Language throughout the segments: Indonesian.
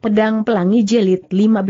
Pedang Pelangi Jelit 15.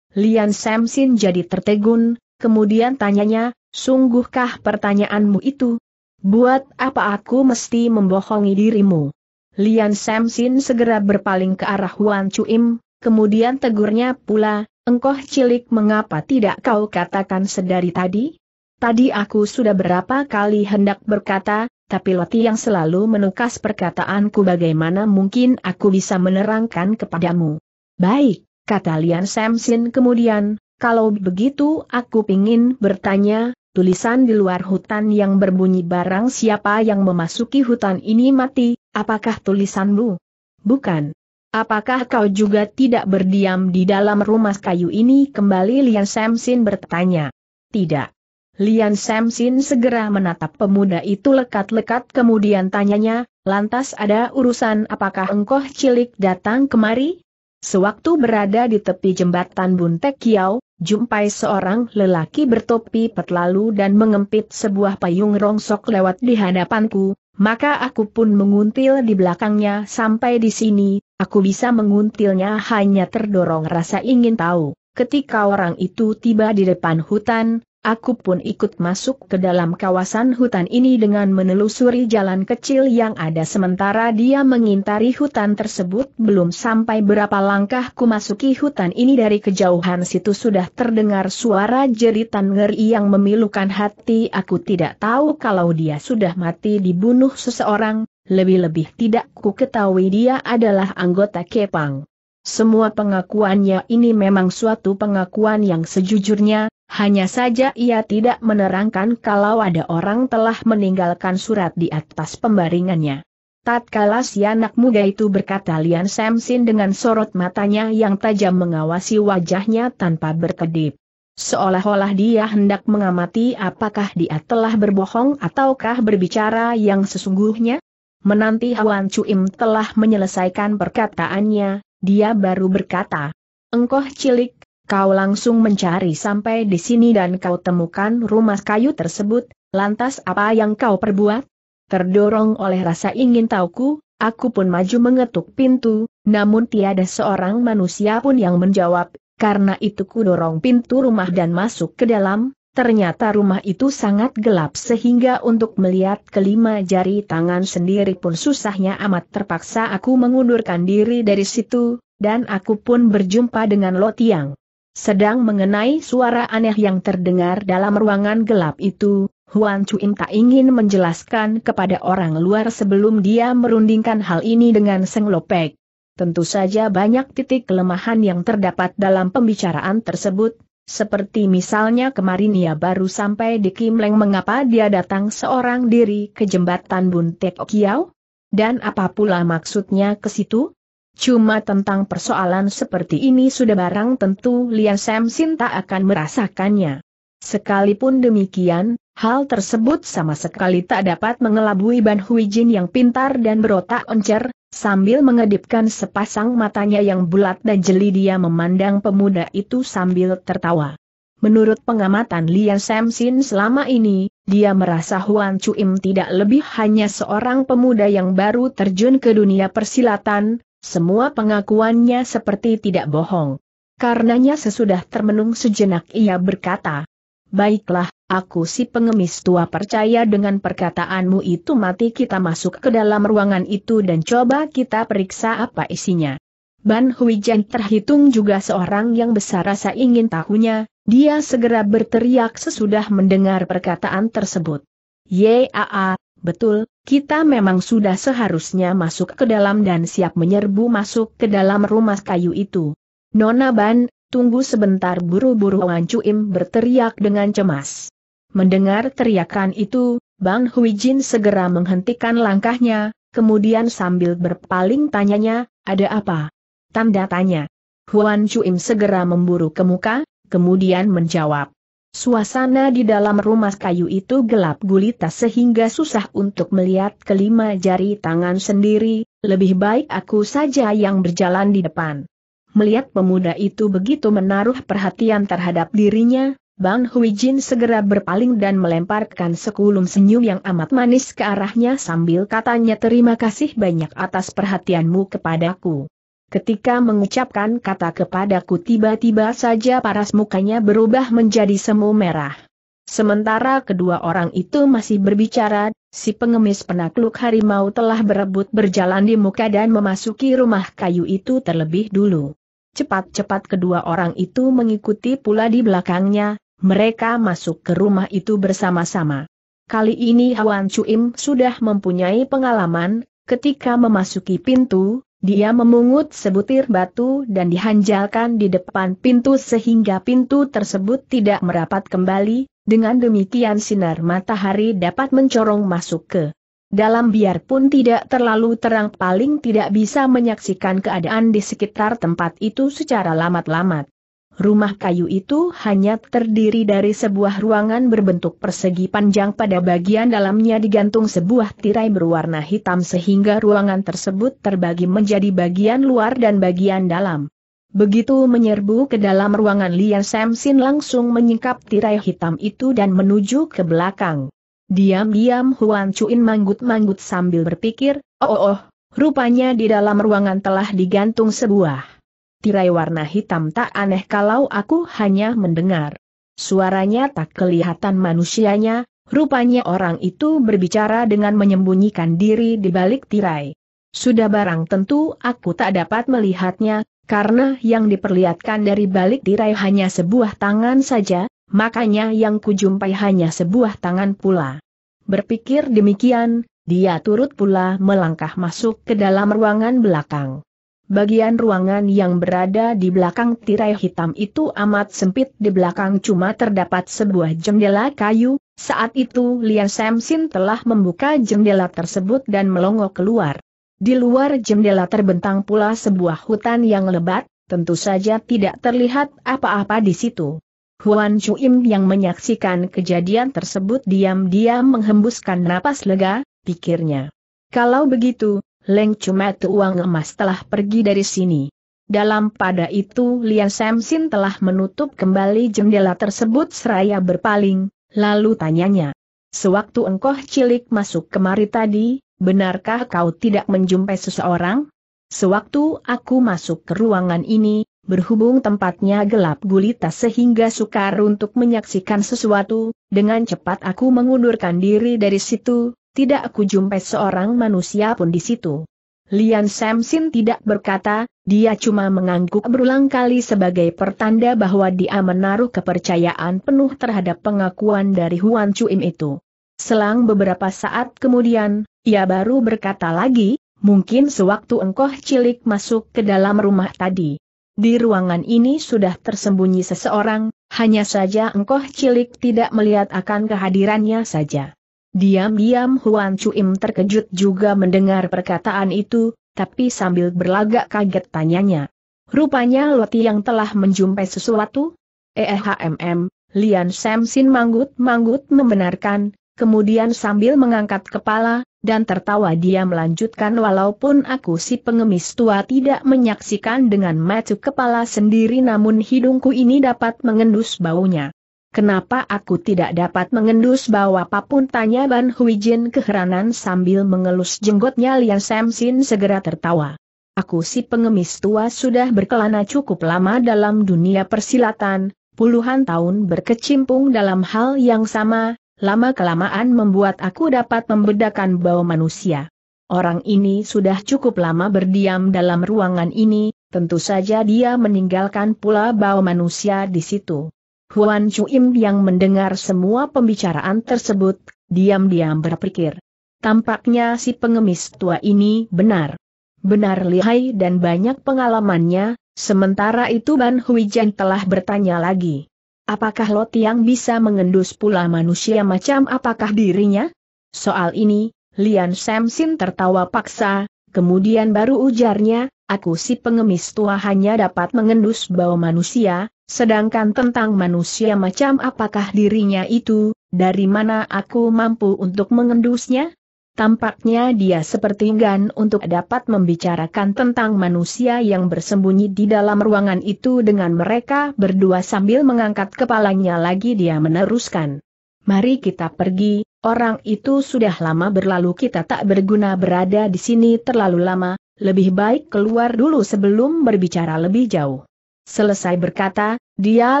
Lian Samsin jadi tertegun, kemudian tanyanya, sungguhkah pertanyaanmu itu? Buat apa aku mesti membohongi dirimu? Lian Samsin segera berpaling ke arah Huan Chuim, kemudian tegurnya pula, engkau cilik mengapa tidak kau katakan sedari tadi? Tadi aku sudah berapa kali hendak berkata, tapi Loti yang selalu menukas perkataanku bagaimana mungkin aku bisa menerangkan kepadamu. Baik, kata Lian Samson kemudian, kalau begitu aku ingin bertanya, tulisan di luar hutan yang berbunyi barang siapa yang memasuki hutan ini mati, apakah tulisanmu? Bukan. Apakah kau juga tidak berdiam di dalam rumah kayu ini? Kembali Lian Samson bertanya. Tidak. Lian Samsin segera menatap pemuda itu lekat-lekat kemudian tanyanya, lantas ada urusan apakah engkau cilik datang kemari? Sewaktu berada di tepi jembatan Buntek Kiau, jumpai seorang lelaki bertopi petlalu dan mengempit sebuah payung rongsok lewat di hadapanku, maka aku pun menguntil di belakangnya sampai di sini, aku bisa menguntilnya hanya terdorong rasa ingin tahu. Ketika orang itu tiba di depan hutan, Aku pun ikut masuk ke dalam kawasan hutan ini dengan menelusuri jalan kecil yang ada sementara dia mengintari hutan tersebut belum sampai berapa langkah ku masuki hutan ini dari kejauhan situ sudah terdengar suara jeritan ngeri yang memilukan hati aku tidak tahu kalau dia sudah mati dibunuh seseorang, lebih-lebih tidak ku ketahui dia adalah anggota Kepang. Semua pengakuannya ini memang suatu pengakuan yang sejujurnya, hanya saja ia tidak menerangkan kalau ada orang telah meninggalkan surat di atas pembaringannya. Tatkala si anak muda itu berkata Lian Samsin dengan sorot matanya yang tajam mengawasi wajahnya tanpa berkedip. Seolah-olah dia hendak mengamati apakah dia telah berbohong ataukah berbicara yang sesungguhnya. Menanti Hwan Cuim telah menyelesaikan perkataannya, dia baru berkata, Engkoh cilik, Kau langsung mencari sampai di sini dan kau temukan rumah kayu tersebut, lantas apa yang kau perbuat? Terdorong oleh rasa ingin tahuku, aku pun maju mengetuk pintu, namun tiada seorang manusia pun yang menjawab, karena itu ku dorong pintu rumah dan masuk ke dalam, Ternyata rumah itu sangat gelap sehingga untuk melihat kelima jari tangan sendiri pun susahnya amat terpaksa aku mengundurkan diri dari situ, dan aku pun berjumpa dengan Lotiang. Sedang mengenai suara aneh yang terdengar dalam ruangan gelap itu, Huan Chuin tak ingin menjelaskan kepada orang luar sebelum dia merundingkan hal ini dengan Seng Lopek. Tentu saja banyak titik kelemahan yang terdapat dalam pembicaraan tersebut, seperti misalnya kemarin ia baru sampai di Kim Leng, mengapa dia datang seorang diri ke jembatan Buntek Kiau? Dan apa pula maksudnya ke situ? Cuma tentang persoalan seperti ini sudah barang tentu Lian Sam Sin tak akan merasakannya. Sekalipun demikian, hal tersebut sama sekali tak dapat mengelabui Ban Hui Jin yang pintar dan berotak encer, sambil mengedipkan sepasang matanya yang bulat dan jeli dia memandang pemuda itu sambil tertawa. Menurut pengamatan Lian Sam Sin selama ini, dia merasa Huan Chu Im tidak lebih hanya seorang pemuda yang baru terjun ke dunia persilatan, semua pengakuannya seperti tidak bohong. Karenanya sesudah termenung sejenak ia berkata, Baiklah, aku si pengemis tua percaya dengan perkataanmu itu mati kita masuk ke dalam ruangan itu dan coba kita periksa apa isinya. Ban Huijan terhitung juga seorang yang besar rasa ingin tahunya, dia segera berteriak sesudah mendengar perkataan tersebut. Yaa, Betul, kita memang sudah seharusnya masuk ke dalam dan siap menyerbu masuk ke dalam rumah kayu itu. Nona Ban, tunggu sebentar buru-buru Wan Cuim berteriak dengan cemas. Mendengar teriakan itu, Bang Hui Jin segera menghentikan langkahnya, kemudian sambil berpaling tanyanya, ada apa? Tanda tanya. Huan Cuim segera memburu ke muka, kemudian menjawab. Suasana di dalam rumah kayu itu gelap gulita sehingga susah untuk melihat kelima jari tangan sendiri, lebih baik aku saja yang berjalan di depan. Melihat pemuda itu begitu menaruh perhatian terhadap dirinya, Bang Hui Jin segera berpaling dan melemparkan sekulum senyum yang amat manis ke arahnya sambil katanya terima kasih banyak atas perhatianmu kepadaku. Ketika mengucapkan kata kepadaku tiba-tiba saja paras mukanya berubah menjadi semu merah. Sementara kedua orang itu masih berbicara, si pengemis penakluk harimau telah berebut berjalan di muka dan memasuki rumah kayu itu terlebih dulu. Cepat-cepat kedua orang itu mengikuti pula di belakangnya, mereka masuk ke rumah itu bersama-sama. Kali ini Hawan Cuim sudah mempunyai pengalaman, ketika memasuki pintu, dia memungut sebutir batu dan dihanjalkan di depan pintu sehingga pintu tersebut tidak merapat kembali, dengan demikian sinar matahari dapat mencorong masuk ke dalam biarpun tidak terlalu terang paling tidak bisa menyaksikan keadaan di sekitar tempat itu secara lamat-lamat. Rumah kayu itu hanya terdiri dari sebuah ruangan berbentuk persegi panjang pada bagian dalamnya digantung sebuah tirai berwarna hitam sehingga ruangan tersebut terbagi menjadi bagian luar dan bagian dalam. Begitu menyerbu ke dalam ruangan Lian Samsin langsung menyingkap tirai hitam itu dan menuju ke belakang. Diam-diam Huan Cuin manggut-manggut sambil berpikir, oh oh, oh rupanya di dalam ruangan telah digantung sebuah tirai warna hitam tak aneh kalau aku hanya mendengar. Suaranya tak kelihatan manusianya, rupanya orang itu berbicara dengan menyembunyikan diri di balik tirai. Sudah barang tentu aku tak dapat melihatnya, karena yang diperlihatkan dari balik tirai hanya sebuah tangan saja, makanya yang kujumpai hanya sebuah tangan pula. Berpikir demikian, dia turut pula melangkah masuk ke dalam ruangan belakang. Bagian ruangan yang berada di belakang tirai hitam itu amat sempit di belakang cuma terdapat sebuah jendela kayu, saat itu Lian Samsin telah membuka jendela tersebut dan melongo keluar. Di luar jendela terbentang pula sebuah hutan yang lebat, tentu saja tidak terlihat apa-apa di situ. Huan Chuim yang menyaksikan kejadian tersebut diam-diam menghembuskan napas lega, pikirnya. Kalau begitu, Leng Cumet uang emas telah pergi dari sini. Dalam pada itu Lian Samsin telah menutup kembali jendela tersebut seraya berpaling, lalu tanyanya. Sewaktu engkau cilik masuk kemari tadi, benarkah kau tidak menjumpai seseorang? Sewaktu aku masuk ke ruangan ini, berhubung tempatnya gelap gulita sehingga sukar untuk menyaksikan sesuatu, dengan cepat aku mengundurkan diri dari situ, tidak aku jumpai seorang manusia pun di situ. Lian Samsin tidak berkata, dia cuma mengangguk berulang kali sebagai pertanda bahwa dia menaruh kepercayaan penuh terhadap pengakuan dari Huan Chuim itu. Selang beberapa saat kemudian, ia baru berkata lagi, mungkin sewaktu engkau cilik masuk ke dalam rumah tadi. Di ruangan ini sudah tersembunyi seseorang, hanya saja engkau cilik tidak melihat akan kehadirannya saja. Diam-diam Huan Cuim terkejut juga mendengar perkataan itu, tapi sambil berlagak kaget tanyanya. Rupanya Loti yang telah menjumpai sesuatu? EHMM, Lian Samsin manggut-manggut membenarkan, kemudian sambil mengangkat kepala, dan tertawa dia melanjutkan walaupun aku si pengemis tua tidak menyaksikan dengan mata kepala sendiri namun hidungku ini dapat mengendus baunya. Kenapa aku tidak dapat mengendus bahwa apapun tanya Ban Huijin keheranan sambil mengelus jenggotnya Lian Samsin segera tertawa. Aku si pengemis tua sudah berkelana cukup lama dalam dunia persilatan, puluhan tahun berkecimpung dalam hal yang sama, lama-kelamaan membuat aku dapat membedakan bau manusia. Orang ini sudah cukup lama berdiam dalam ruangan ini, tentu saja dia meninggalkan pula bau manusia di situ. Huan Chuim yang mendengar semua pembicaraan tersebut, diam-diam berpikir. Tampaknya si pengemis tua ini benar. Benar lihai dan banyak pengalamannya, sementara itu Ban Huijan telah bertanya lagi. Apakah Lot yang bisa mengendus pula manusia macam apakah dirinya? Soal ini, Lian Samsin tertawa paksa, kemudian baru ujarnya, aku si pengemis tua hanya dapat mengendus bau manusia, sedangkan tentang manusia macam apakah dirinya itu, dari mana aku mampu untuk mengendusnya? Tampaknya dia seperti enggan untuk dapat membicarakan tentang manusia yang bersembunyi di dalam ruangan itu dengan mereka berdua sambil mengangkat kepalanya lagi dia meneruskan. Mari kita pergi, orang itu sudah lama berlalu kita tak berguna berada di sini terlalu lama, lebih baik keluar dulu sebelum berbicara lebih jauh. Selesai berkata, dia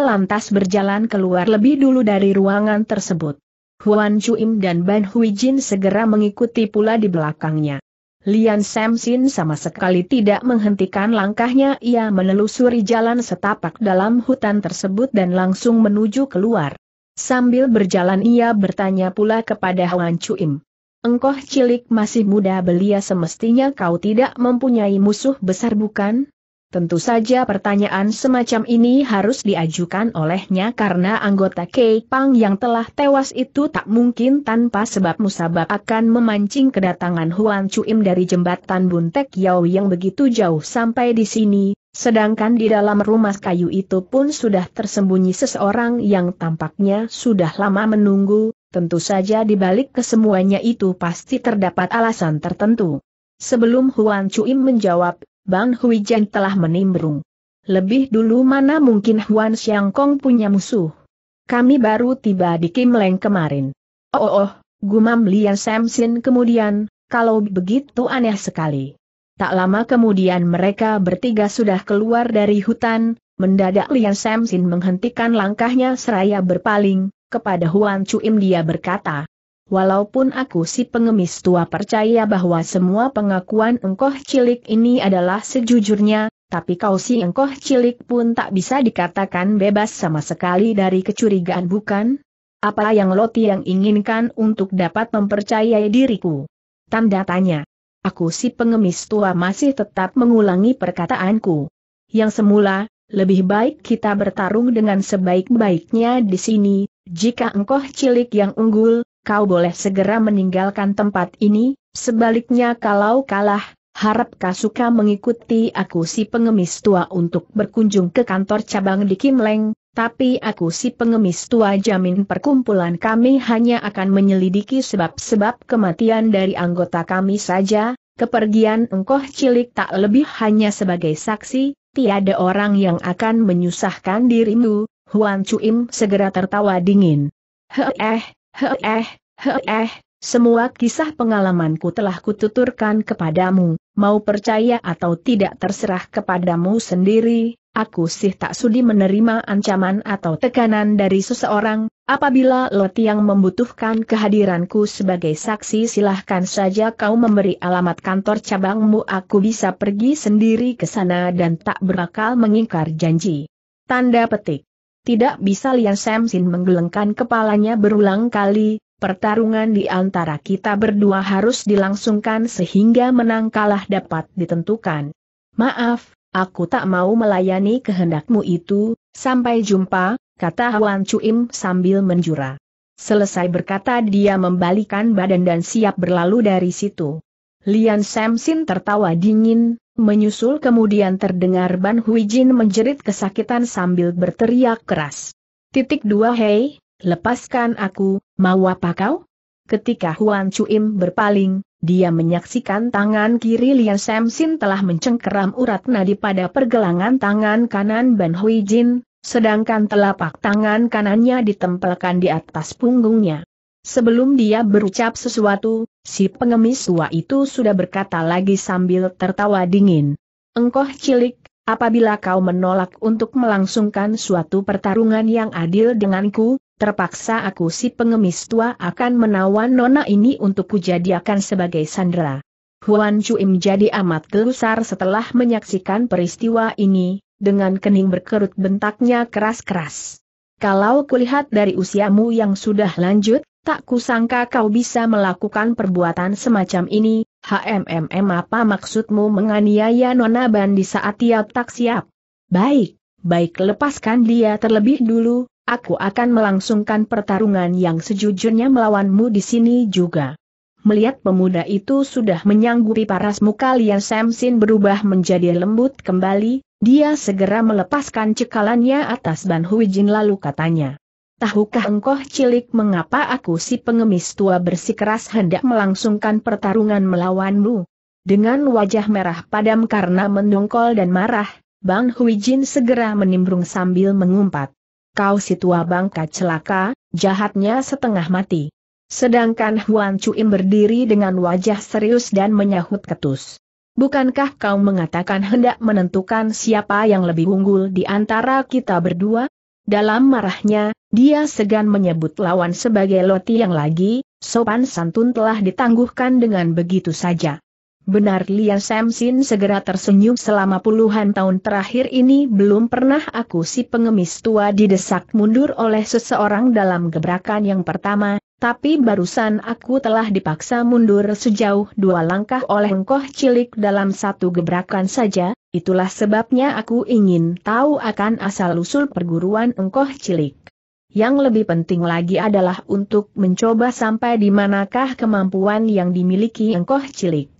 lantas berjalan keluar lebih dulu dari ruangan tersebut. Huan Chuim dan Ban Hui Jin segera mengikuti pula di belakangnya. Lian Samsin sama sekali tidak menghentikan langkahnya ia menelusuri jalan setapak dalam hutan tersebut dan langsung menuju keluar. Sambil berjalan ia bertanya pula kepada Huan Chuim engkau cilik masih muda belia semestinya kau tidak mempunyai musuh besar bukan? Tentu saja pertanyaan semacam ini harus diajukan olehnya karena anggota Kei Pang yang telah tewas itu tak mungkin tanpa sebab musabab akan memancing kedatangan Huan Chuim dari jembatan Buntek Yao yang begitu jauh sampai di sini, sedangkan di dalam rumah kayu itu pun sudah tersembunyi seseorang yang tampaknya sudah lama menunggu, Tentu saja di balik kesemuanya itu pasti terdapat alasan tertentu. Sebelum Huan Chuim menjawab, Bang Hui Huijen telah menimbrung. Lebih dulu mana mungkin Huan Xiang Kong punya musuh. Kami baru tiba di Kim Leng kemarin. Oh, oh, oh gumam Lian Samsin kemudian, kalau begitu aneh sekali. Tak lama kemudian mereka bertiga sudah keluar dari hutan, mendadak Lian Samsin menghentikan langkahnya seraya berpaling, kepada Huan Chuim dia berkata, Walaupun aku si pengemis tua percaya bahwa semua pengakuan engkoh cilik ini adalah sejujurnya, tapi kau si engkoh cilik pun tak bisa dikatakan bebas sama sekali dari kecurigaan bukan? Apa yang Loti yang inginkan untuk dapat mempercayai diriku? Tanda tanya. Aku si pengemis tua masih tetap mengulangi perkataanku. Yang semula, lebih baik kita bertarung dengan sebaik-baiknya di sini, jika engkau cilik yang unggul, kau boleh segera meninggalkan tempat ini, sebaliknya kalau kalah, harap kau suka mengikuti aku si pengemis tua untuk berkunjung ke kantor cabang di Kim Leng, tapi aku si pengemis tua jamin perkumpulan kami hanya akan menyelidiki sebab-sebab kematian dari anggota kami saja, kepergian engkau cilik tak lebih hanya sebagai saksi, tiada orang yang akan menyusahkan dirimu, Huan Chuim segera tertawa dingin. Heeh, heeh, heeh, semua kisah pengalamanku telah kututurkan kepadamu, mau percaya atau tidak terserah kepadamu sendiri, aku sih tak sudi menerima ancaman atau tekanan dari seseorang, apabila Loti yang membutuhkan kehadiranku sebagai saksi silahkan saja kau memberi alamat kantor cabangmu aku bisa pergi sendiri ke sana dan tak berakal mengingkar janji. Tanda petik. Tidak bisa Lian Samsin menggelengkan kepalanya berulang kali, pertarungan di antara kita berdua harus dilangsungkan sehingga menang kalah dapat ditentukan. Maaf, aku tak mau melayani kehendakmu itu, sampai jumpa, kata Huan Cuim sambil menjura. Selesai berkata dia membalikan badan dan siap berlalu dari situ. Lian Samsin tertawa dingin, menyusul kemudian terdengar Ban Huijin menjerit kesakitan sambil berteriak keras. Titik dua hei, lepaskan aku, mau apa kau? Ketika Huan Chuim berpaling, dia menyaksikan tangan kiri Lian Samsin telah mencengkeram urat nadi pada pergelangan tangan kanan Ban Huijin, sedangkan telapak tangan kanannya ditempelkan di atas punggungnya. Sebelum dia berucap sesuatu, si pengemis tua itu sudah berkata lagi sambil tertawa dingin. Engkoh cilik, apabila kau menolak untuk melangsungkan suatu pertarungan yang adil denganku, terpaksa aku si pengemis tua akan menawan nona ini untuk kujadikan sebagai sandera. Huan Chuim jadi amat gelusar setelah menyaksikan peristiwa ini, dengan kening berkerut bentaknya keras-keras. Kalau kulihat dari usiamu yang sudah lanjut, Tak kusangka kau bisa melakukan perbuatan semacam ini, HMMM apa maksudmu menganiaya Nona Ban di saat ia tak siap? Baik, baik lepaskan dia terlebih dulu, aku akan melangsungkan pertarungan yang sejujurnya melawanmu di sini juga. Melihat pemuda itu sudah menyanggupi paras muka Lian Samsin berubah menjadi lembut kembali, dia segera melepaskan cekalannya atas Ban Jin lalu katanya. Tahukah engkau cilik mengapa aku si pengemis tua bersikeras hendak melangsungkan pertarungan melawanmu? Dengan wajah merah padam karena mendongkol dan marah, Bang Hui Jin segera menimbrung sambil mengumpat. Kau si tua bangka celaka, jahatnya setengah mati. Sedangkan Huan Chuim berdiri dengan wajah serius dan menyahut ketus. Bukankah kau mengatakan hendak menentukan siapa yang lebih unggul di antara kita berdua? Dalam marahnya, dia segan menyebut lawan sebagai Loti yang lagi, sopan santun telah ditangguhkan dengan begitu saja. Benar Lia Samsin segera tersenyum selama puluhan tahun terakhir ini belum pernah aku si pengemis tua didesak mundur oleh seseorang dalam gebrakan yang pertama, tapi barusan aku telah dipaksa mundur sejauh dua langkah oleh engkoh cilik dalam satu gebrakan saja, itulah sebabnya aku ingin tahu akan asal-usul perguruan engkoh cilik. Yang lebih penting lagi adalah untuk mencoba sampai di manakah kemampuan yang dimiliki engkoh cilik.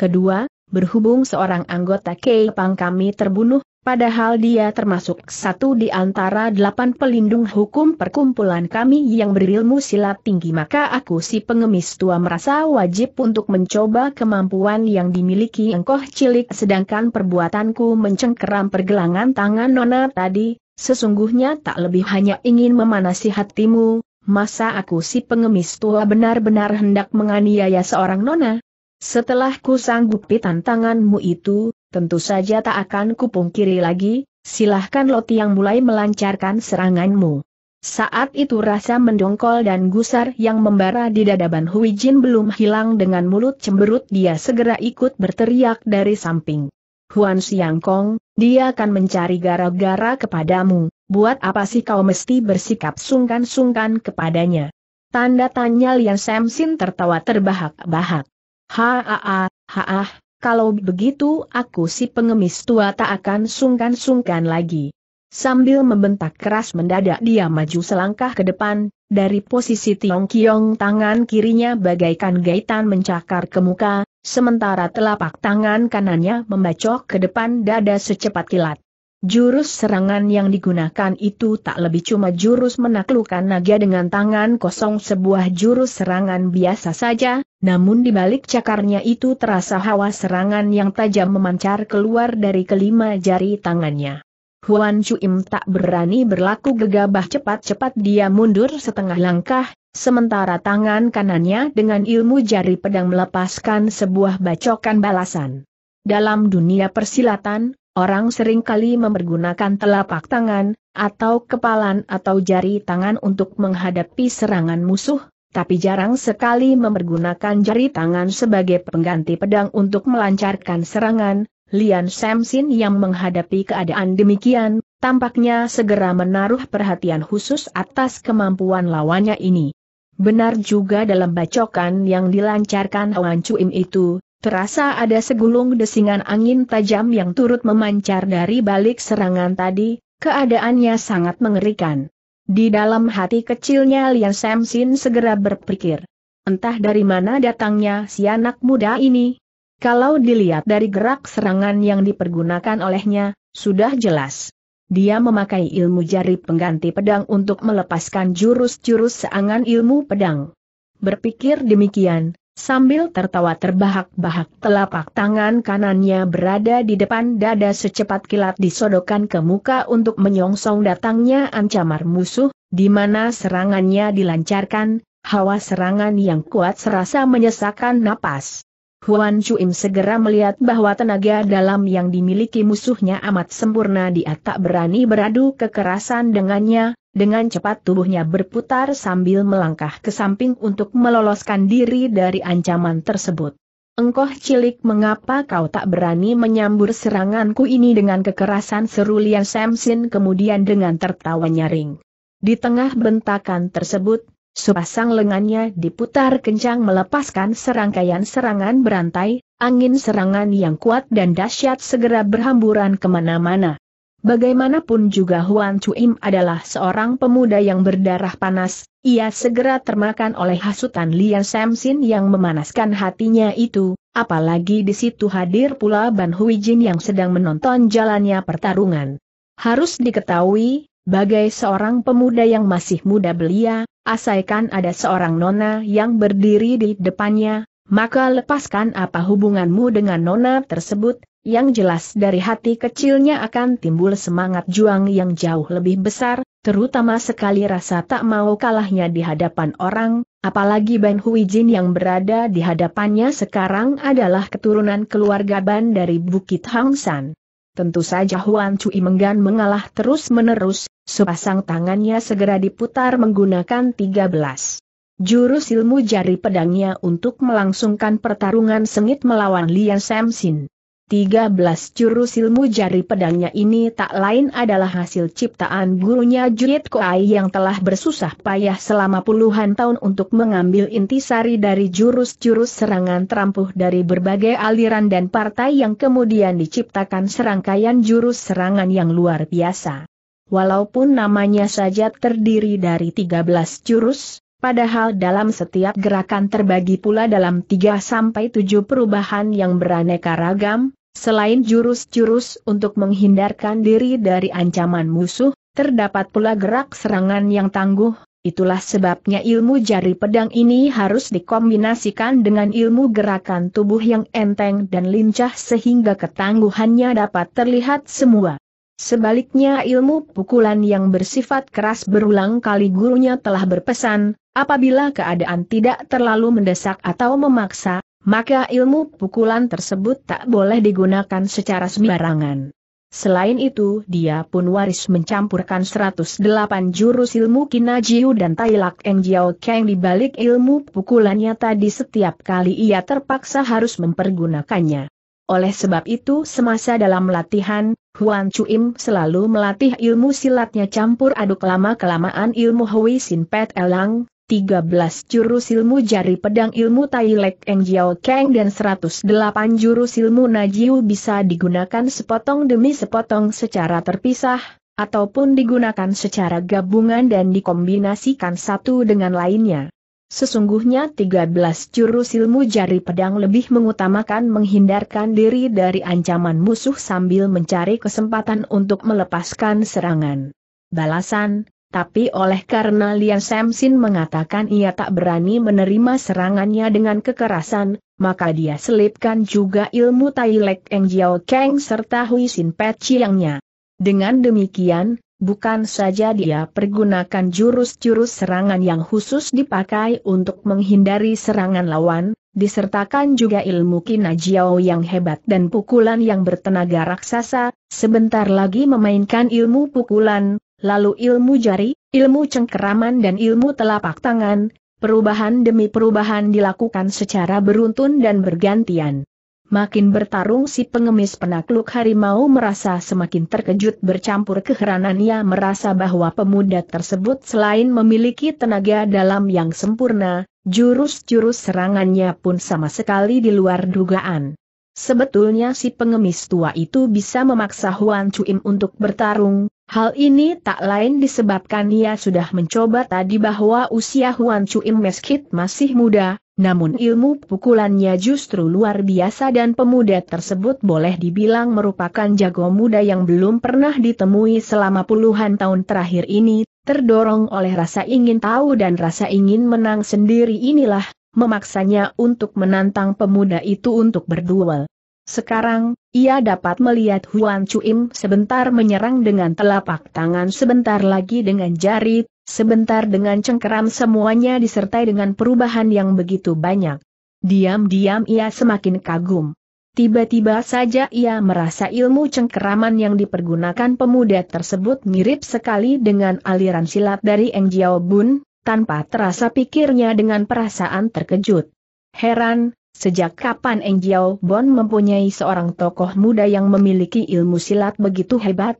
Kedua, berhubung seorang anggota Kepang kami terbunuh, Padahal dia termasuk satu di antara delapan pelindung hukum perkumpulan kami yang berilmu silat tinggi maka aku si pengemis tua merasa wajib untuk mencoba kemampuan yang dimiliki engkoh cilik sedangkan perbuatanku mencengkeram pergelangan tangan nona tadi, sesungguhnya tak lebih hanya ingin memanasi hatimu, Masa aku si pengemis tua benar-benar hendak menganiaya seorang nona? Setelah ku sanggupi tantanganmu itu, tentu saja tak akan kupungkiri lagi, silahkan Loti yang mulai melancarkan seranganmu. Saat itu rasa mendongkol dan gusar yang membara di dadaban Hui Jin belum hilang dengan mulut cemberut dia segera ikut berteriak dari samping. Huan Siang Kong, dia akan mencari gara-gara kepadamu, buat apa sih kau mesti bersikap sungkan-sungkan kepadanya? Tanda tanya Lian Samsin tertawa terbahak-bahak. haa, haa, kalau begitu aku si pengemis tua tak akan sungkan-sungkan lagi. Sambil membentak keras mendadak dia maju selangkah ke depan, dari posisi Tiong Kiong tangan kirinya bagaikan gaitan mencakar ke muka, sementara telapak tangan kanannya membacok ke depan dada secepat kilat. Jurus serangan yang digunakan itu tak lebih cuma jurus menaklukkan naga dengan tangan kosong sebuah jurus serangan biasa saja, namun di balik cakarnya itu terasa hawa serangan yang tajam memancar keluar dari kelima jari tangannya. Huan Chuim tak berani berlaku gegabah cepat-cepat dia mundur setengah langkah, sementara tangan kanannya dengan ilmu jari pedang melepaskan sebuah bacokan balasan. Dalam dunia persilatan, Orang seringkali mempergunakan telapak tangan, atau kepalan atau jari tangan untuk menghadapi serangan musuh, tapi jarang sekali mempergunakan jari tangan sebagai pengganti pedang untuk melancarkan serangan. Lian Samsin yang menghadapi keadaan demikian, tampaknya segera menaruh perhatian khusus atas kemampuan lawannya ini. Benar juga dalam bacokan yang dilancarkan Wan Cuim itu, Terasa ada segulung desingan angin tajam yang turut memancar dari balik serangan tadi, keadaannya sangat mengerikan. Di dalam hati kecilnya Lian Samsin segera berpikir. Entah dari mana datangnya si anak muda ini. Kalau dilihat dari gerak serangan yang dipergunakan olehnya, sudah jelas. Dia memakai ilmu jari pengganti pedang untuk melepaskan jurus-jurus seangan ilmu pedang. Berpikir demikian, Sambil tertawa terbahak-bahak telapak tangan kanannya berada di depan dada secepat kilat disodokan ke muka untuk menyongsong datangnya ancaman musuh, di mana serangannya dilancarkan, hawa serangan yang kuat serasa menyesakan napas. Huan Chuim segera melihat bahwa tenaga dalam yang dimiliki musuhnya amat sempurna dia tak berani beradu kekerasan dengannya, dengan cepat tubuhnya berputar sambil melangkah ke samping untuk meloloskan diri dari ancaman tersebut. Engkoh cilik mengapa kau tak berani menyambur seranganku ini dengan kekerasan Serulian Lian Samsin kemudian dengan tertawa nyaring. Di tengah bentakan tersebut, sepasang lengannya diputar kencang melepaskan serangkaian serangan berantai, angin serangan yang kuat dan dahsyat segera berhamburan kemana-mana. Bagaimanapun juga Huan Chuim adalah seorang pemuda yang berdarah panas, ia segera termakan oleh hasutan Lian Samsin yang memanaskan hatinya itu, apalagi di situ hadir pula Ban Hui Jin yang sedang menonton jalannya pertarungan. Harus diketahui, Bagai seorang pemuda yang masih muda belia, asaikan ada seorang nona yang berdiri di depannya, maka lepaskan apa hubunganmu dengan nona tersebut, yang jelas dari hati kecilnya akan timbul semangat juang yang jauh lebih besar, terutama sekali rasa tak mau kalahnya di hadapan orang, apalagi Ban Hui Jin yang berada di hadapannya sekarang adalah keturunan keluarga Ban dari Bukit Hang San. Tentu saja Huan Cui Menggan mengalah terus-menerus, sepasang tangannya segera diputar menggunakan 13. Jurus ilmu jari pedangnya untuk melangsungkan pertarungan sengit melawan Lian Samsin. 13 jurus ilmu jari pedangnya ini tak lain adalah hasil ciptaan gurunya Juyet Koai yang telah bersusah payah selama puluhan tahun untuk mengambil intisari dari jurus-jurus serangan terampuh dari berbagai aliran dan partai yang kemudian diciptakan serangkaian jurus serangan yang luar biasa. Walaupun namanya saja terdiri dari 13 jurus, Padahal dalam setiap gerakan terbagi pula dalam 3 sampai 7 perubahan yang beraneka ragam, Selain jurus-jurus untuk menghindarkan diri dari ancaman musuh, terdapat pula gerak serangan yang tangguh, itulah sebabnya ilmu jari pedang ini harus dikombinasikan dengan ilmu gerakan tubuh yang enteng dan lincah sehingga ketangguhannya dapat terlihat semua. Sebaliknya ilmu pukulan yang bersifat keras berulang kali gurunya telah berpesan, apabila keadaan tidak terlalu mendesak atau memaksa, maka ilmu pukulan tersebut tak boleh digunakan secara sembarangan. Selain itu dia pun waris mencampurkan 108 jurus ilmu Kinajiu dan Tailak Eng Jiao Kang di balik ilmu pukulannya tadi setiap kali ia terpaksa harus mempergunakannya. Oleh sebab itu semasa dalam latihan, Huan Chuim selalu melatih ilmu silatnya campur aduk lama-kelamaan ilmu Hui Sin Pet Elang, 13 jurus ilmu jari pedang ilmu Tai Lek Eng Jiao Kang dan 108 jurus ilmu Najiu bisa digunakan sepotong demi sepotong secara terpisah, ataupun digunakan secara gabungan dan dikombinasikan satu dengan lainnya. Sesungguhnya 13 jurus ilmu jari pedang lebih mengutamakan menghindarkan diri dari ancaman musuh sambil mencari kesempatan untuk melepaskan serangan. Balasan, tapi oleh karena Lian Samsin mengatakan ia tak berani menerima serangannya dengan kekerasan, maka dia selipkan juga ilmu Tai Lek Eng Jiao Kang serta Hui Sin Pet Chiangnya. Dengan demikian, bukan saja dia pergunakan jurus-jurus serangan yang khusus dipakai untuk menghindari serangan lawan, disertakan juga ilmu kina Jiao yang hebat dan pukulan yang bertenaga raksasa, sebentar lagi memainkan ilmu pukulan, lalu ilmu jari, ilmu cengkeraman dan ilmu telapak tangan, perubahan demi perubahan dilakukan secara beruntun dan bergantian. Makin bertarung si pengemis penakluk harimau merasa semakin terkejut bercampur keheranan ia merasa bahwa pemuda tersebut selain memiliki tenaga dalam yang sempurna, jurus-jurus serangannya pun sama sekali di luar dugaan. Sebetulnya si pengemis tua itu bisa memaksa Huan Chuim untuk bertarung, hal ini tak lain disebabkan ia sudah mencoba tadi bahwa usia Huan Chuim meskit masih muda, namun ilmu pukulannya justru luar biasa dan pemuda tersebut boleh dibilang merupakan jago muda yang belum pernah ditemui selama puluhan tahun terakhir ini, terdorong oleh rasa ingin tahu dan rasa ingin menang sendiri inilah, memaksanya untuk menantang pemuda itu untuk berduel. Sekarang, ia dapat melihat Huan Chuim sebentar menyerang dengan telapak tangan sebentar lagi dengan jari, sebentar dengan cengkeram semuanya disertai dengan perubahan yang begitu banyak. Diam-diam ia semakin kagum. Tiba-tiba saja ia merasa ilmu cengkeraman yang dipergunakan pemuda tersebut mirip sekali dengan aliran silat dari Eng Jiao Bun, tanpa terasa pikirnya dengan perasaan terkejut. Heran, sejak kapan Eng Jiao Bon mempunyai seorang tokoh muda yang memiliki ilmu silat begitu hebat?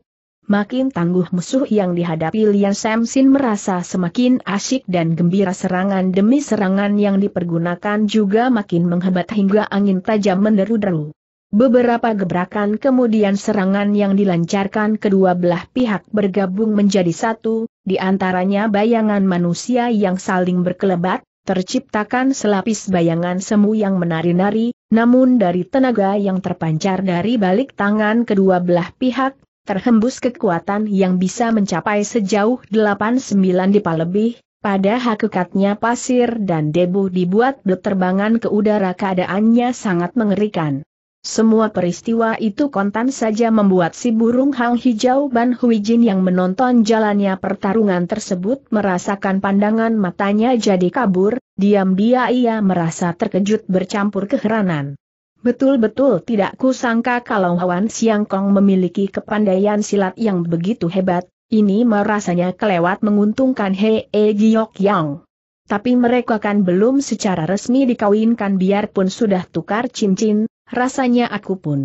Makin tangguh musuh yang dihadapi Lian Samsin merasa semakin asyik dan gembira serangan demi serangan yang dipergunakan juga makin menghebat hingga angin tajam menderu-deru. Beberapa gebrakan kemudian serangan yang dilancarkan kedua belah pihak bergabung menjadi satu, di antaranya bayangan manusia yang saling berkelebat, terciptakan selapis bayangan semu yang menari-nari, namun dari tenaga yang terpancar dari balik tangan kedua belah pihak, terhembus kekuatan yang bisa mencapai sejauh 8-9 dipa lebih, pada hakikatnya pasir dan debu dibuat berterbangan ke udara keadaannya sangat mengerikan. Semua peristiwa itu kontan saja membuat si burung hang hijau Ban Hui Jin yang menonton jalannya pertarungan tersebut merasakan pandangan matanya jadi kabur, diam-dia ia merasa terkejut bercampur keheranan. Betul-betul tidak kusangka kalau Hwan siang kong memiliki kepandaian silat yang begitu hebat, ini merasanya kelewat menguntungkan He e Giok Yang. Tapi mereka kan belum secara resmi dikawinkan biarpun sudah tukar cincin, Rasanya aku pun.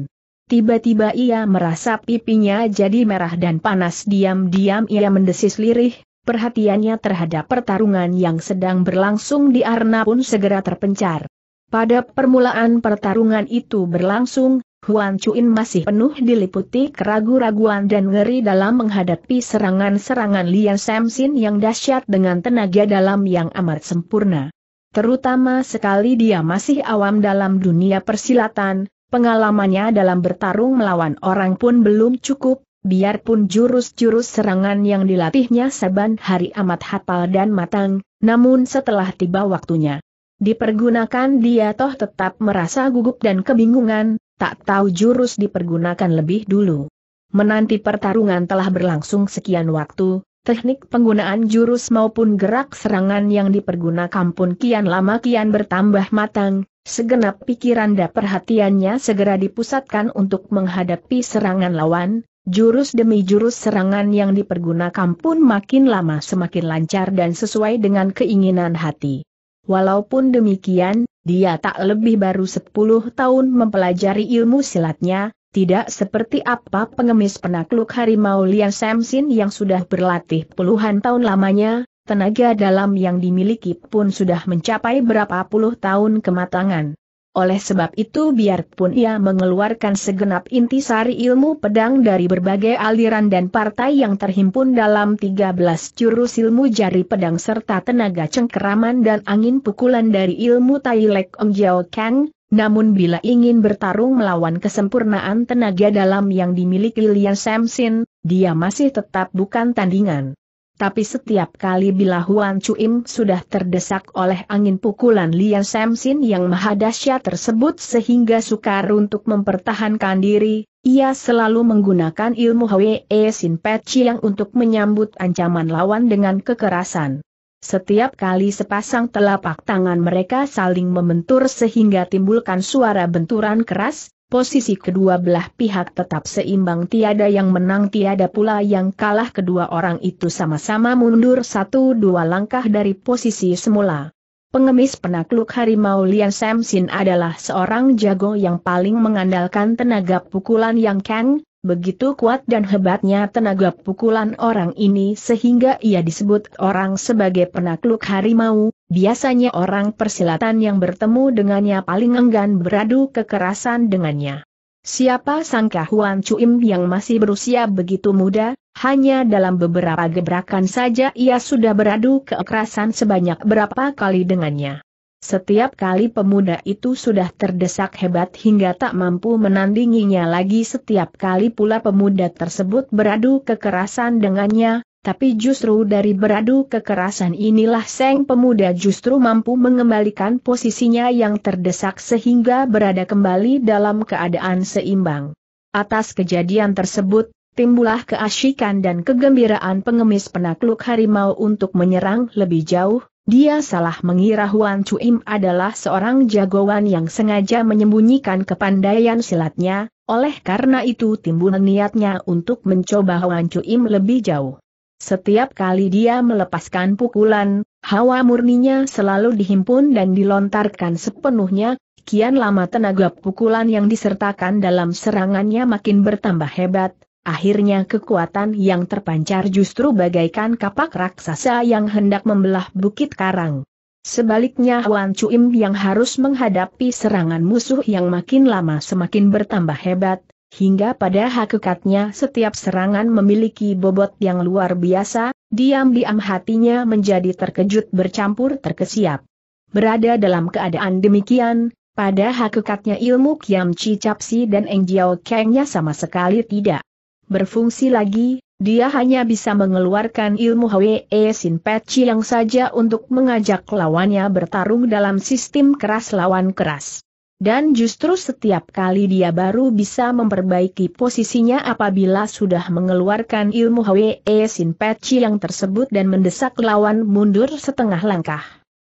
Tiba-tiba ia merasa pipinya jadi merah dan panas diam-diam ia mendesis lirih, perhatiannya terhadap pertarungan yang sedang berlangsung di Arna pun segera terpencar. Pada permulaan pertarungan itu berlangsung, Huan Chuin masih penuh diliputi keraguan-raguan dan ngeri dalam menghadapi serangan-serangan Lian Samsin yang dahsyat dengan tenaga dalam yang amat sempurna. Terutama sekali dia masih awam dalam dunia persilatan, pengalamannya dalam bertarung melawan orang pun belum cukup, biarpun jurus-jurus serangan yang dilatihnya saban hari amat hafal dan matang, namun setelah tiba waktunya dipergunakan dia toh tetap merasa gugup dan kebingungan, tak tahu jurus dipergunakan lebih dulu. Menanti pertarungan telah berlangsung sekian waktu, Teknik penggunaan jurus maupun gerak serangan yang dipergunakan pun kian lama kian bertambah matang, segenap pikiran dan perhatiannya segera dipusatkan untuk menghadapi serangan lawan, jurus demi jurus serangan yang dipergunakan pun makin lama semakin lancar dan sesuai dengan keinginan hati. Walaupun demikian, dia tak lebih baru 10 tahun mempelajari ilmu silatnya, tidak seperti apa pengemis penakluk harimau Lian Samsin yang sudah berlatih puluhan tahun lamanya, tenaga dalam yang dimiliki pun sudah mencapai berapa puluh tahun kematangan. Oleh sebab itu biarpun ia mengeluarkan segenap intisari ilmu pedang dari berbagai aliran dan partai yang terhimpun dalam 13 jurus ilmu jari pedang serta tenaga cengkeraman dan angin pukulan dari ilmu Tai Lek Ong Jiao Kang, namun bila ingin bertarung melawan kesempurnaan tenaga dalam yang dimiliki Lian Samsin, dia masih tetap bukan tandingan. Tapi setiap kali bila Huan Chuim sudah terdesak oleh angin pukulan Lian Samsin yang maha dahsyat tersebut sehingga sukar untuk mempertahankan diri, ia selalu menggunakan ilmu Hwee Sin Pet Chiang untuk menyambut ancaman lawan dengan kekerasan. Setiap kali sepasang telapak tangan mereka saling membentur sehingga timbulkan suara benturan keras, posisi kedua belah pihak tetap seimbang tiada yang menang tiada pula yang kalah kedua orang itu sama-sama mundur satu dua langkah dari posisi semula. Pengemis penakluk harimau Lian Samsin adalah seorang jago yang paling mengandalkan tenaga pukulan yang keng, Begitu kuat dan hebatnya tenaga pukulan orang ini sehingga ia disebut orang sebagai penakluk harimau, biasanya orang persilatan yang bertemu dengannya paling enggan beradu kekerasan dengannya. Siapa sangka Huan Chuim yang masih berusia begitu muda, hanya dalam beberapa gebrakan saja ia sudah beradu kekerasan sebanyak berapa kali dengannya. Setiap kali pemuda itu sudah terdesak hebat hingga tak mampu menandinginya lagi setiap kali pula pemuda tersebut beradu kekerasan dengannya, tapi justru dari beradu kekerasan inilah Seng Pemuda justru mampu mengembalikan posisinya yang terdesak sehingga berada kembali dalam keadaan seimbang. Atas kejadian tersebut, timbulah keasyikan dan kegembiraan pengemis penakluk harimau untuk menyerang lebih jauh, dia salah mengira Huan Chuim adalah seorang jagoan yang sengaja menyembunyikan kepandaian silatnya, oleh karena itu timbul niatnya untuk mencoba Huan Chuim lebih jauh. Setiap kali dia melepaskan pukulan, hawa murninya selalu dihimpun dan dilontarkan sepenuhnya, kian lama tenaga pukulan yang disertakan dalam serangannya makin bertambah hebat, Akhirnya kekuatan yang terpancar justru bagaikan kapak raksasa yang hendak membelah bukit karang. Sebaliknya Wan Chuim yang harus menghadapi serangan musuh yang makin lama semakin bertambah hebat, hingga pada hakikatnya setiap serangan memiliki bobot yang luar biasa, diam-diam hatinya menjadi terkejut bercampur terkesiap. Berada dalam keadaan demikian, pada hakikatnya ilmu Kiam Chi Capsi dan Eng Jiao Kengnya sama sekali tidak berfungsi lagi, dia hanya bisa mengeluarkan ilmu Hwe e Sin Peci yang saja untuk mengajak lawannya bertarung dalam sistem keras lawan keras. Dan justru setiap kali dia baru bisa memperbaiki posisinya apabila sudah mengeluarkan ilmu Hwe e Sin Peci yang tersebut dan mendesak lawan mundur setengah langkah.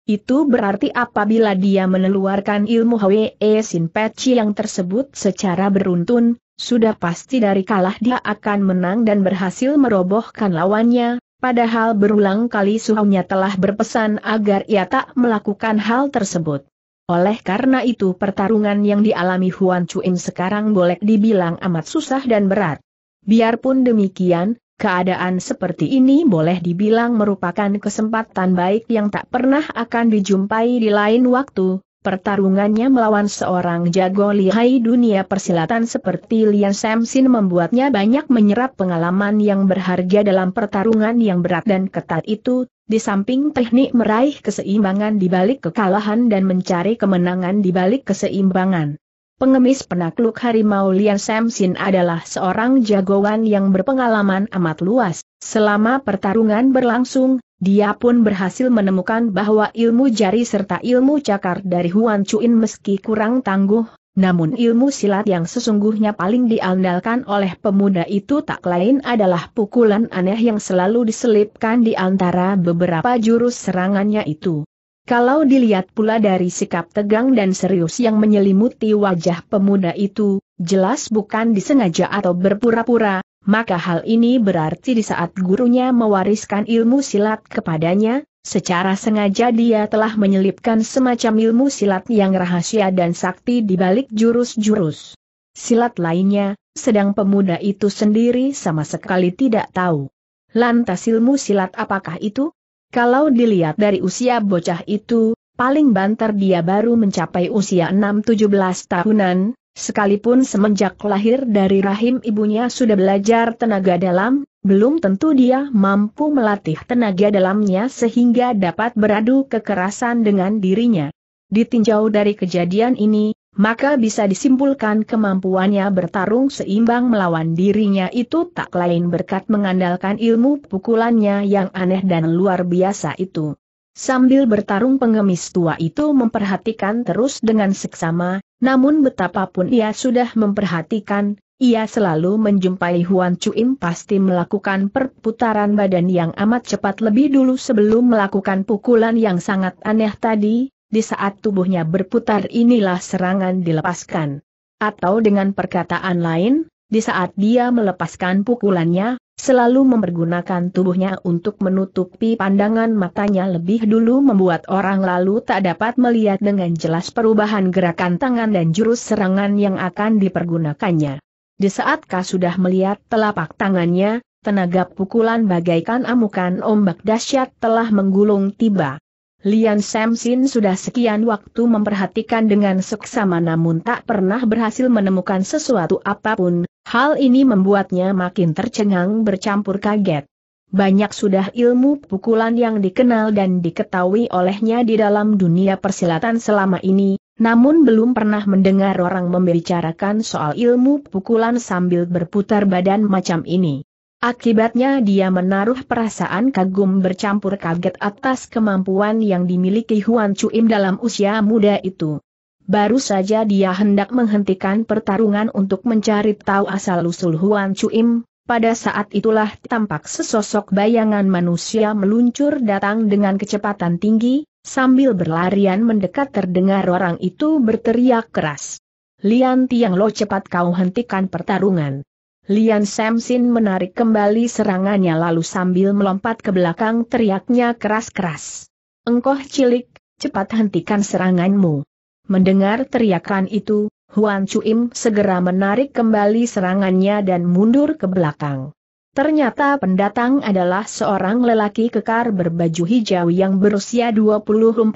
Itu berarti apabila dia meneluarkan ilmu Hwe e Sin Peci yang tersebut secara beruntun, sudah pasti dari kalah dia akan menang dan berhasil merobohkan lawannya, padahal berulang kali suhunya telah berpesan agar ia tak melakukan hal tersebut. Oleh karena itu pertarungan yang dialami Huan Chuin sekarang boleh dibilang amat susah dan berat. Biarpun demikian, keadaan seperti ini boleh dibilang merupakan kesempatan baik yang tak pernah akan dijumpai di lain waktu, Pertarungannya melawan seorang jago lihai dunia persilatan seperti Lian Samsin membuatnya banyak menyerap pengalaman yang berharga dalam pertarungan yang berat dan ketat itu, di samping teknik meraih keseimbangan di balik kekalahan dan mencari kemenangan di balik keseimbangan. Pengemis penakluk harimau Lian Samsin adalah seorang jagoan yang berpengalaman amat luas. Selama pertarungan berlangsung, dia pun berhasil menemukan bahwa ilmu jari serta ilmu cakar dari Huan Chuin meski kurang tangguh, namun ilmu silat yang sesungguhnya paling diandalkan oleh pemuda itu tak lain adalah pukulan aneh yang selalu diselipkan di antara beberapa jurus serangannya itu. Kalau dilihat pula dari sikap tegang dan serius yang menyelimuti wajah pemuda itu, jelas bukan disengaja atau berpura-pura, maka hal ini berarti di saat gurunya mewariskan ilmu silat kepadanya, secara sengaja dia telah menyelipkan semacam ilmu silat yang rahasia dan sakti di balik jurus-jurus silat lainnya, sedang pemuda itu sendiri sama sekali tidak tahu. Lantas ilmu silat apakah itu? Kalau dilihat dari usia bocah itu, paling banter dia baru mencapai usia 6-17 tahunan, sekalipun semenjak lahir dari rahim ibunya sudah belajar tenaga dalam, belum tentu dia mampu melatih tenaga dalamnya sehingga dapat beradu kekerasan dengan dirinya. Ditinjau dari kejadian ini, maka bisa disimpulkan kemampuannya bertarung seimbang melawan dirinya itu tak lain berkat mengandalkan ilmu pukulannya yang aneh dan luar biasa itu. Sambil bertarung pengemis tua itu memperhatikan terus dengan seksama, namun betapapun ia sudah memperhatikan, ia selalu menjumpai Huan Chuim pasti melakukan perputaran badan yang amat cepat lebih dulu sebelum melakukan pukulan yang sangat aneh tadi, di saat tubuhnya berputar inilah serangan dilepaskan. Atau dengan perkataan lain, di saat dia melepaskan pukulannya, selalu mempergunakan tubuhnya untuk menutupi pandangan matanya lebih dulu membuat orang lalu tak dapat melihat dengan jelas perubahan gerakan tangan dan jurus serangan yang akan dipergunakannya. Di saat kau sudah melihat telapak tangannya, tenaga pukulan bagaikan amukan ombak dahsyat telah menggulung tiba. Lian Samsin sudah sekian waktu memperhatikan dengan seksama namun tak pernah berhasil menemukan sesuatu apapun, hal ini membuatnya makin tercengang bercampur kaget. Banyak sudah ilmu pukulan yang dikenal dan diketahui olehnya di dalam dunia persilatan selama ini, namun belum pernah mendengar orang membicarakan soal ilmu pukulan sambil berputar badan macam ini. Akibatnya dia menaruh perasaan kagum bercampur kaget atas kemampuan yang dimiliki Huan Chuim dalam usia muda itu. Baru saja dia hendak menghentikan pertarungan untuk mencari tahu asal-usul Huan Chuim, pada saat itulah tampak sesosok bayangan manusia meluncur datang dengan kecepatan tinggi, sambil berlarian mendekat terdengar orang itu berteriak keras. Lian Tiang Lo cepat kau hentikan pertarungan. Lian Samsin menarik kembali serangannya lalu sambil melompat ke belakang teriaknya keras-keras. Engkoh cilik, cepat hentikan seranganmu. Mendengar teriakan itu, Huan Chuim segera menarik kembali serangannya dan mundur ke belakang. Ternyata pendatang adalah seorang lelaki kekar berbaju hijau yang berusia 24-5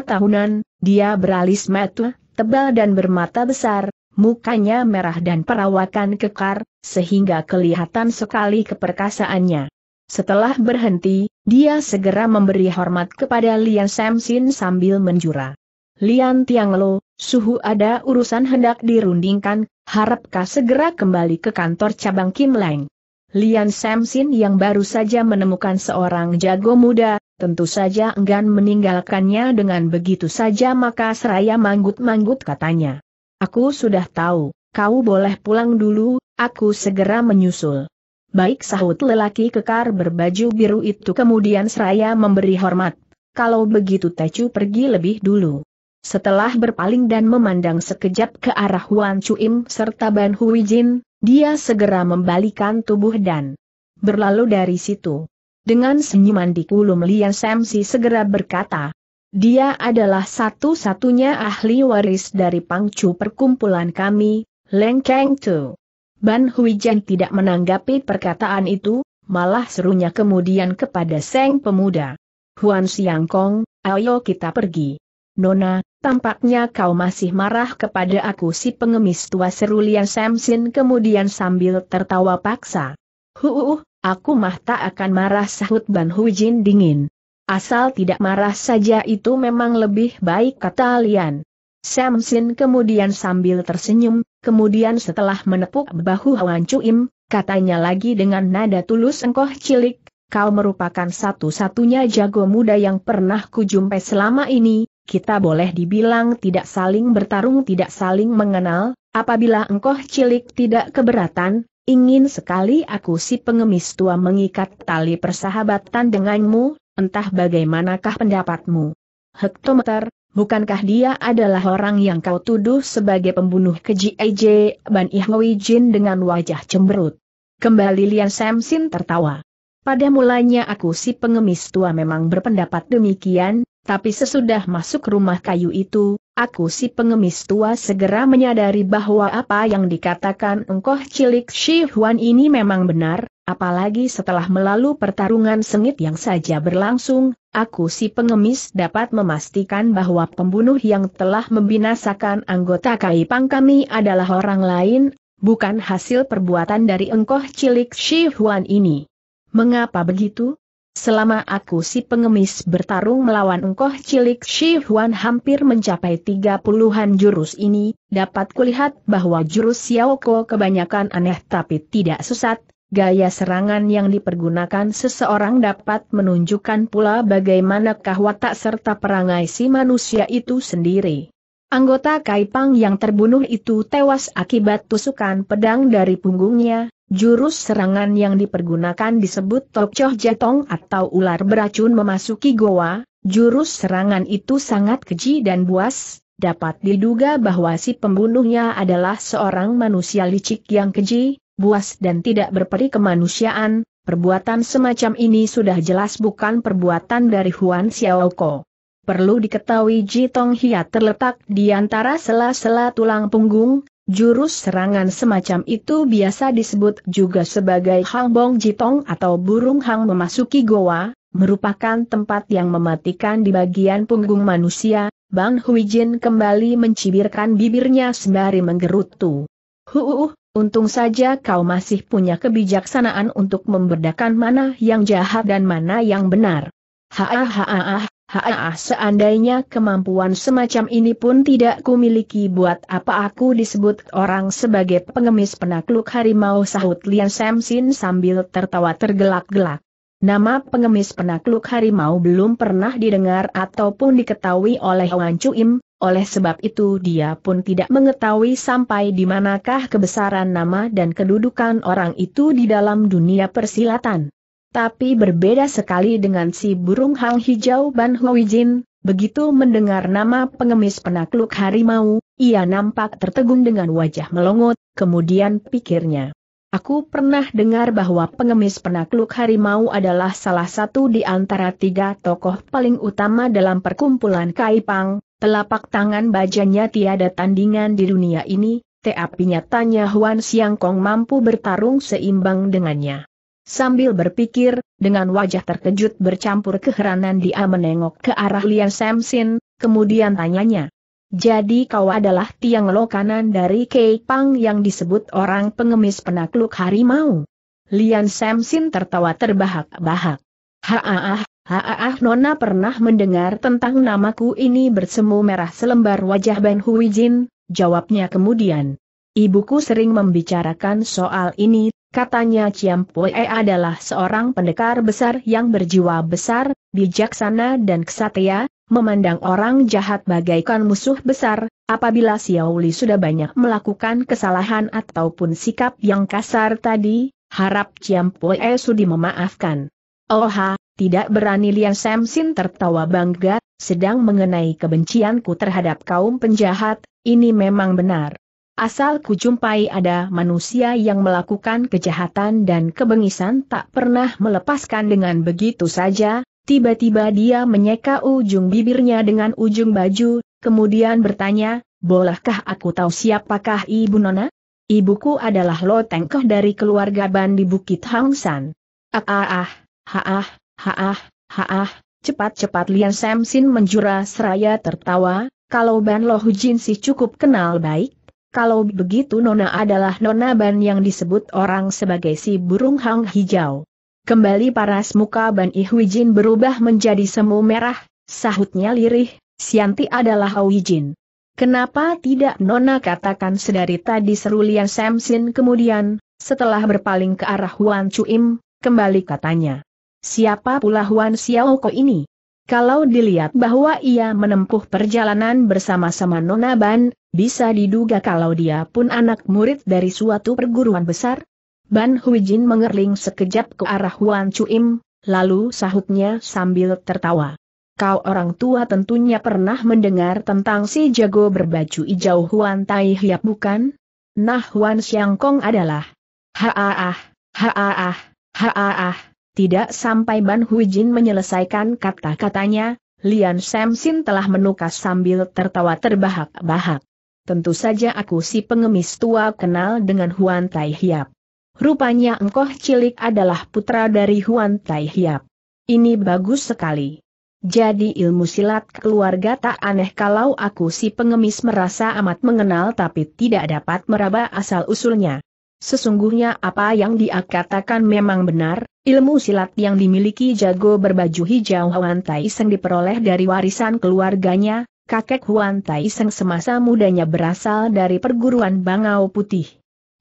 tahunan, dia beralis metu, tebal dan bermata besar, mukanya merah dan perawakan kekar, sehingga kelihatan sekali keperkasaannya. Setelah berhenti, dia segera memberi hormat kepada Lian Samsin sambil menjura. Lian Tianglo, suhu ada urusan hendak dirundingkan, harapkah segera kembali ke kantor cabang Kim Leng. Lian Samsin yang baru saja menemukan seorang jago muda, tentu saja enggan meninggalkannya dengan begitu saja maka seraya manggut-manggut katanya. Aku sudah tahu, kau boleh pulang dulu, aku segera menyusul. Baik sahut lelaki kekar berbaju biru itu kemudian seraya memberi hormat. Kalau begitu Tecu pergi lebih dulu. Setelah berpaling dan memandang sekejap ke arah Huan Chuim serta Ban Hui Jin, dia segera membalikan tubuh dan berlalu dari situ. Dengan senyuman di kulum Lian Sam si segera berkata, dia adalah satu-satunya ahli waris dari pangcu perkumpulan kami, Leng Kang Tu. Ban Huijen tidak menanggapi perkataan itu, malah serunya kemudian kepada Seng pemuda. Huan Siang Kong, ayo kita pergi. Nona, tampaknya kau masih marah kepada aku si pengemis tua Serulian Lian Samsin kemudian sambil tertawa paksa. Huuuh, aku mah tak akan marah sahut Ban Huijin dingin. Asal tidak marah saja itu memang lebih baik kata Lian. Samson kemudian sambil tersenyum, kemudian setelah menepuk bahu Hwan Cuim, katanya lagi dengan nada tulus engkoh cilik, kau merupakan satu-satunya jago muda yang pernah kujumpai selama ini, kita boleh dibilang tidak saling bertarung tidak saling mengenal, apabila engkoh cilik tidak keberatan, ingin sekali aku si pengemis tua mengikat tali persahabatan denganmu, entah bagaimanakah pendapatmu. Hektometer, bukankah dia adalah orang yang kau tuduh sebagai pembunuh keji EJ Ban Ihui Jin dengan wajah cemberut? Kembali Lian Samsin tertawa. Pada mulanya aku si pengemis tua memang berpendapat demikian, tapi sesudah masuk rumah kayu itu, aku si pengemis tua segera menyadari bahwa apa yang dikatakan engkoh cilik Shi Huan ini memang benar, apalagi setelah melalui pertarungan sengit yang saja berlangsung, aku si pengemis dapat memastikan bahwa pembunuh yang telah membinasakan anggota Kaipang kami adalah orang lain, bukan hasil perbuatan dari engkoh cilik Shi Huan ini. Mengapa begitu? Selama aku si pengemis bertarung melawan engkau cilik Shi Huan hampir mencapai tiga puluhan jurus ini, dapat kulihat bahwa jurus Xiao Ko kebanyakan aneh tapi tidak sesat, gaya serangan yang dipergunakan seseorang dapat menunjukkan pula bagaimanakah watak serta perangai si manusia itu sendiri. Anggota Kaipang yang terbunuh itu tewas akibat tusukan pedang dari punggungnya, Jurus serangan yang dipergunakan disebut Tokcoh Jatong atau ular beracun memasuki goa, jurus serangan itu sangat keji dan buas, dapat diduga bahwa si pembunuhnya adalah seorang manusia licik yang keji, buas dan tidak berperi kemanusiaan, perbuatan semacam ini sudah jelas bukan perbuatan dari Huan Xiaoko. Perlu diketahui Jitong Hia terletak di antara sela-sela tulang punggung, Jurus serangan semacam itu biasa disebut juga sebagai Hang Bong Jitong atau burung hang memasuki goa, merupakan tempat yang mematikan di bagian punggung manusia, Bang Hui Jin kembali mencibirkan bibirnya sembari menggerutu. Huuuh, untung saja kau masih punya kebijaksanaan untuk membedakan mana yang jahat dan mana yang benar. Haah, Haa seandainya kemampuan semacam ini pun tidak kumiliki buat apa aku disebut orang sebagai pengemis penakluk harimau sahut Lian Samsin sambil tertawa tergelak-gelak. Nama pengemis penakluk harimau belum pernah didengar ataupun diketahui oleh Wang Im, oleh sebab itu dia pun tidak mengetahui sampai di manakah kebesaran nama dan kedudukan orang itu di dalam dunia persilatan. Tapi berbeda sekali dengan si burung hang hijau Ban Huijin, begitu mendengar nama pengemis penakluk harimau, ia nampak tertegun dengan wajah melongot, kemudian pikirnya. Aku pernah dengar bahwa pengemis penakluk harimau adalah salah satu di antara tiga tokoh paling utama dalam perkumpulan Kaipang, telapak tangan bajanya tiada tandingan di dunia ini, tapi nyatanya Huan Siang Kong mampu bertarung seimbang dengannya. Sambil berpikir, dengan wajah terkejut bercampur keheranan dia menengok ke arah Lian Samsin, kemudian tanyanya. Jadi kau adalah tiang lokanan dari Kei Pang yang disebut orang pengemis penakluk harimau. Lian Samsin tertawa terbahak-bahak. Haaah, haaah Nona pernah mendengar tentang namaku ini bersemu merah selembar wajah Ben Hui Jin, jawabnya kemudian. Ibuku sering membicarakan soal ini Katanya Ciam Pue adalah seorang pendekar besar yang berjiwa besar, bijaksana dan kesatria, memandang orang jahat bagaikan musuh besar, apabila Xiaoli sudah banyak melakukan kesalahan ataupun sikap yang kasar tadi, harap Ciam Pue sudi memaafkan. Oha, tidak berani Lian Samsin tertawa bangga, sedang mengenai kebencianku terhadap kaum penjahat, ini memang benar. Asal kujumpai ada manusia yang melakukan kejahatan dan kebengisan tak pernah melepaskan dengan begitu saja, tiba-tiba dia menyeka ujung bibirnya dengan ujung baju, kemudian bertanya, bolehkah aku tahu siapakah Ibu Nona? Ibuku adalah lotengkeh dari keluarga Ban di Bukit Hangsan. Ah ah ah, ha ah, ha ah, ha ah, cepat-cepat Lian Samsin menjura seraya tertawa, kalau Ban Lo hujin sih cukup kenal baik, kalau begitu Nona adalah Nona Ban yang disebut orang sebagai si burung hang hijau. Kembali paras muka Ban Ihwijin berubah menjadi semu merah, sahutnya lirih, Sianti adalah Hawijin. Kenapa tidak Nona katakan sedari tadi seru Lian Samsin kemudian, setelah berpaling ke arah Huan Chuim, kembali katanya. Siapa pula Huan Xiaoko ini? Kalau dilihat bahwa ia menempuh perjalanan bersama-sama Nona Ban, bisa diduga kalau dia pun anak murid dari suatu perguruan besar? Ban Huijin mengerling sekejap ke arah Huan Chuim, lalu sahutnya sambil tertawa. Kau orang tua tentunya pernah mendengar tentang si jago berbaju hijau Huan Tai Hiap bukan? Nah Huan Xiangkong adalah. Haaah, haaah, haaah, tidak sampai Ban Huijin menyelesaikan kata-katanya, Lian Samsin telah menukas sambil tertawa terbahak-bahak. Tentu saja aku si pengemis tua kenal dengan Huan Tai Hiap. Rupanya engkoh cilik adalah putra dari Huan Tai Hiap. Ini bagus sekali. Jadi ilmu silat keluarga tak aneh kalau aku si pengemis merasa amat mengenal tapi tidak dapat meraba asal-usulnya. Sesungguhnya apa yang dia katakan memang benar, ilmu silat yang dimiliki jago berbaju hijau Huan Tai Seng diperoleh dari warisan keluarganya, kakek Huan Tai Seng semasa mudanya berasal dari perguruan Bangau Putih.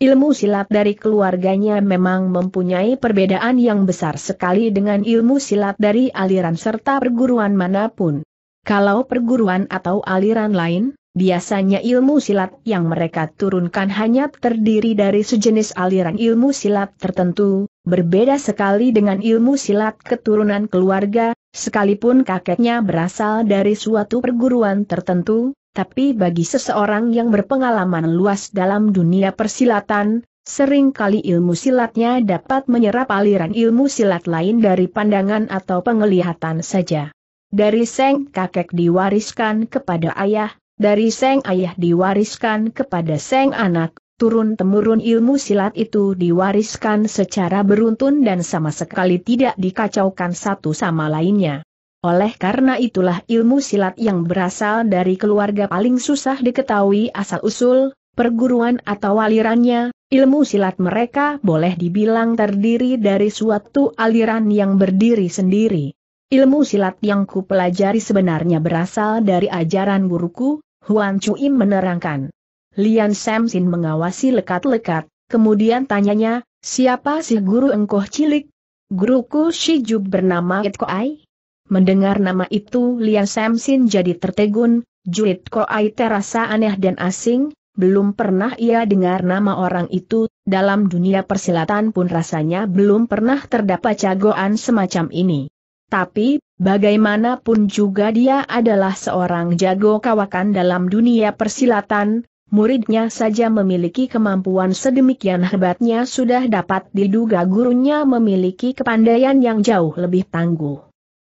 Ilmu silat dari keluarganya memang mempunyai perbedaan yang besar sekali dengan ilmu silat dari aliran serta perguruan manapun. Kalau perguruan atau aliran lain, Biasanya ilmu silat yang mereka turunkan hanya terdiri dari sejenis aliran ilmu silat tertentu, berbeda sekali dengan ilmu silat keturunan keluarga, sekalipun kakeknya berasal dari suatu perguruan tertentu, tapi bagi seseorang yang berpengalaman luas dalam dunia persilatan, sering kali ilmu silatnya dapat menyerap aliran ilmu silat lain dari pandangan atau penglihatan saja. Dari seng kakek diwariskan kepada ayah, dari Seng Ayah diwariskan kepada Seng Anak, turun-temurun ilmu silat itu diwariskan secara beruntun dan sama sekali tidak dikacaukan satu sama lainnya. Oleh karena itulah ilmu silat yang berasal dari keluarga paling susah diketahui asal-usul, perguruan atau alirannya, ilmu silat mereka boleh dibilang terdiri dari suatu aliran yang berdiri sendiri. Ilmu silat yang kupelajari sebenarnya berasal dari ajaran guruku, Huan Chuim menerangkan. Lian Samsin mengawasi lekat-lekat, kemudian tanyanya, siapa sih guru engkoh cilik? Guruku Shi Jub bernama It Ai. Mendengar nama itu Lian Samsin jadi tertegun, Juit Ai terasa aneh dan asing, belum pernah ia dengar nama orang itu, dalam dunia persilatan pun rasanya belum pernah terdapat jagoan semacam ini. Tapi, bagaimanapun juga dia adalah seorang jago kawakan dalam dunia persilatan, muridnya saja memiliki kemampuan sedemikian hebatnya sudah dapat diduga gurunya memiliki kepandaian yang jauh lebih tangguh.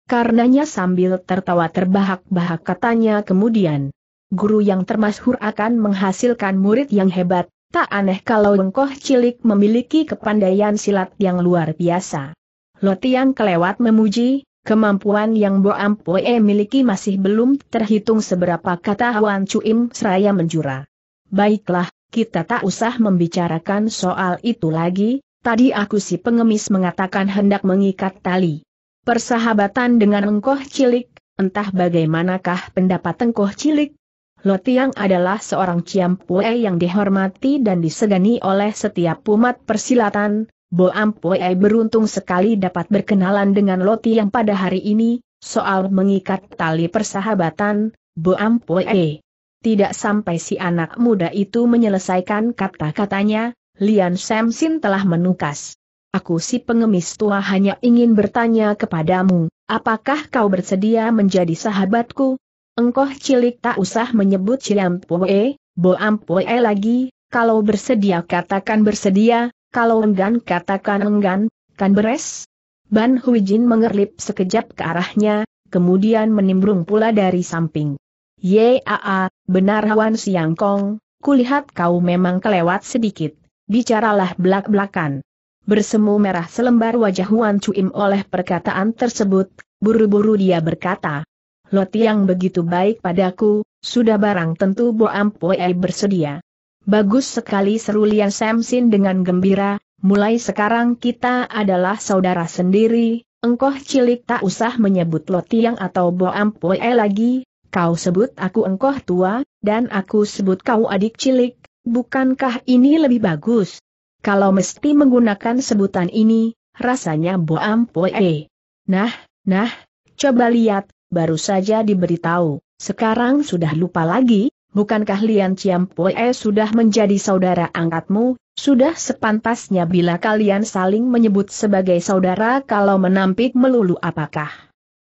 Karenanya sambil tertawa terbahak-bahak katanya kemudian, guru yang termasyhur akan menghasilkan murid yang hebat, tak aneh kalau engkoh cilik memiliki kepandaian silat yang luar biasa. Lotiang kelewat memuji, Kemampuan yang Bo Ampoe miliki masih belum terhitung seberapa kata Huan Chuim seraya menjura. Baiklah, kita tak usah membicarakan soal itu lagi, tadi aku si pengemis mengatakan hendak mengikat tali. Persahabatan dengan engkoh cilik, entah bagaimanakah pendapat engkoh cilik? Lotiang adalah seorang ciampue yang dihormati dan disegani oleh setiap umat persilatan, Bo Ampoe beruntung sekali dapat berkenalan dengan Loti yang pada hari ini, soal mengikat tali persahabatan, Bo Ampoe. Tidak sampai si anak muda itu menyelesaikan kata-katanya, Lian Samsin telah menukas. Aku si pengemis tua hanya ingin bertanya kepadamu, apakah kau bersedia menjadi sahabatku? Engkau cilik tak usah menyebut Ciampoe, Bo lagi, kalau bersedia katakan bersedia, kalau enggan katakan enggan, kan beres? Ban Huijin mengerlip sekejap ke arahnya, kemudian menimbrung pula dari samping. Yaa, benar Wan Siang Kong, kulihat kau memang kelewat sedikit, bicaralah belak-belakan. Bersemu merah selembar wajah Wan Cuim oleh perkataan tersebut, buru-buru dia berkata, Lot yang begitu baik padaku, sudah barang tentu Bo Ampoe bersedia. Bagus sekali seru Lian Samsin dengan gembira, mulai sekarang kita adalah saudara sendiri, Engkoh cilik tak usah menyebut Lotiang atau Boam Poe lagi, kau sebut aku engkoh tua, dan aku sebut kau adik cilik, bukankah ini lebih bagus? Kalau mesti menggunakan sebutan ini, rasanya Boam Poe. Nah, nah, coba lihat, baru saja diberitahu, sekarang sudah lupa lagi, bukankah Lian Chiampoe sudah menjadi saudara angkatmu, sudah sepantasnya bila kalian saling menyebut sebagai saudara kalau menampik melulu apakah?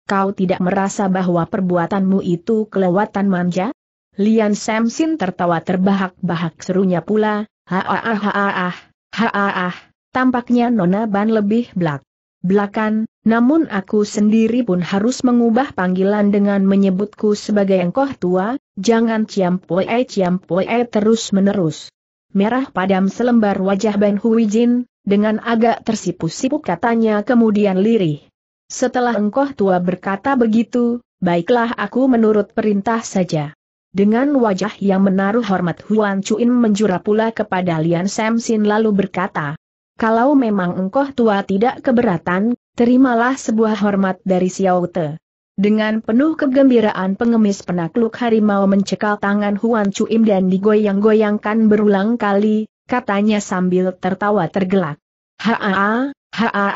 Kau tidak merasa bahwa perbuatanmu itu kelewatan manja? Lian Samsin tertawa terbahak-bahak serunya pula, ha ah ah ah ha tampaknya Nona Ban lebih blak belakang, namun aku sendiri pun harus mengubah panggilan dengan menyebutku sebagai engkoh tua, jangan ciampoe ciampoe terus-menerus. Merah padam selembar wajah Ben Huijin, dengan agak tersipu-sipu katanya kemudian lirih. Setelah engkoh tua berkata begitu, baiklah aku menurut perintah saja. Dengan wajah yang menaruh hormat Huan Chuin menjura pula kepada Lian Samsin lalu berkata, kalau memang engkau tua tidak keberatan, terimalah sebuah hormat dari Xiao Te. Dengan penuh kegembiraan pengemis penakluk harimau mencekal tangan Huan Im dan digoyang-goyangkan berulang kali, katanya sambil tertawa tergelak. Haa, haa,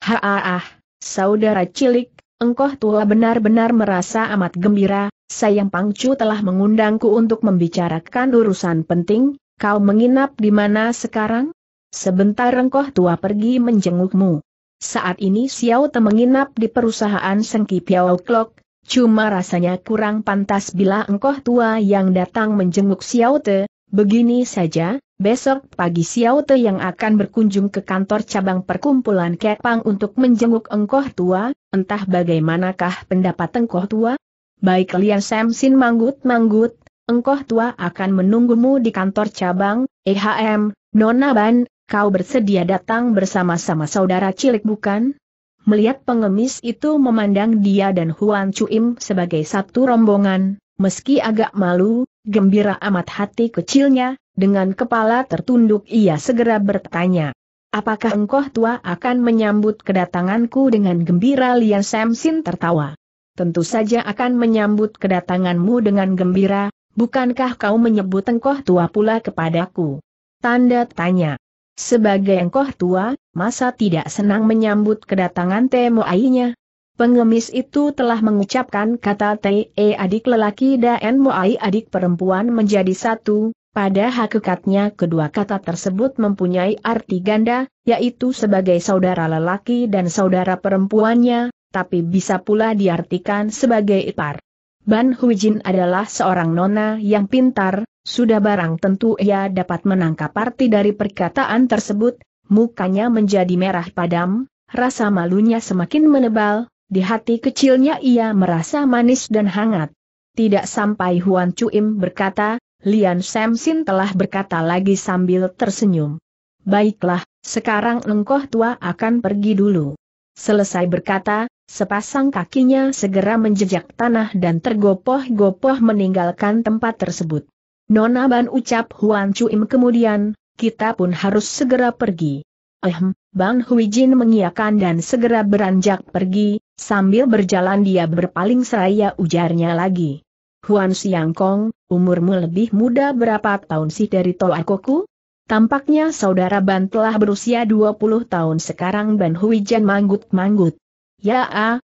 haa, haa, saudara cilik, engkau tua benar-benar merasa amat gembira, sayang Pangcu telah mengundangku untuk membicarakan urusan penting, kau menginap di mana sekarang? Sebentar engkoh tua pergi menjengukmu. Saat ini Xiao Te menginap di perusahaan Sengki Piao Clock, cuma rasanya kurang pantas bila engkoh tua yang datang menjenguk Xiao Te, begini saja, besok pagi Xiao Te yang akan berkunjung ke kantor cabang perkumpulan Kepang untuk menjenguk engkoh tua, entah bagaimanakah pendapat engkoh tua? Baik Lian Samsin manggut-manggut, engkoh tua akan menunggumu di kantor cabang, EHM, Nona Ban, kau bersedia datang bersama-sama saudara cilik bukan? Melihat pengemis itu memandang dia dan Huan Cuim sebagai satu rombongan, meski agak malu, gembira amat hati kecilnya, dengan kepala tertunduk ia segera bertanya. Apakah engkau tua akan menyambut kedatanganku dengan gembira Lian Samsin tertawa? Tentu saja akan menyambut kedatanganmu dengan gembira, bukankah kau menyebut engkau tua pula kepadaku? Tanda tanya. Sebagai engkoh tua, masa tidak senang menyambut kedatangan temu ainya. Pengemis itu telah mengucapkan kata Te eh, adik lelaki dan muai adik perempuan menjadi satu, pada hakikatnya kedua kata tersebut mempunyai arti ganda, yaitu sebagai saudara lelaki dan saudara perempuannya, tapi bisa pula diartikan sebagai ipar. Ban Hujin adalah seorang nona yang pintar, sudah barang tentu ia dapat menangkap arti dari perkataan tersebut, mukanya menjadi merah padam, rasa malunya semakin menebal, di hati kecilnya ia merasa manis dan hangat. Tidak sampai Huan Cuim berkata, Lian Samsin telah berkata lagi sambil tersenyum. Baiklah, sekarang engkau tua akan pergi dulu. Selesai berkata, sepasang kakinya segera menjejak tanah dan tergopoh-gopoh meninggalkan tempat tersebut. Nona Ban ucap Huan Chuim kemudian, kita pun harus segera pergi. Ehem, Ban Hui Jin mengiakan dan segera beranjak pergi, sambil berjalan dia berpaling seraya ujarnya lagi. Huan Siang Kong, umurmu lebih muda berapa tahun sih dari Koku? Tampaknya saudara Ban telah berusia 20 tahun sekarang Ban Hui Jan manggut-manggut. Ya,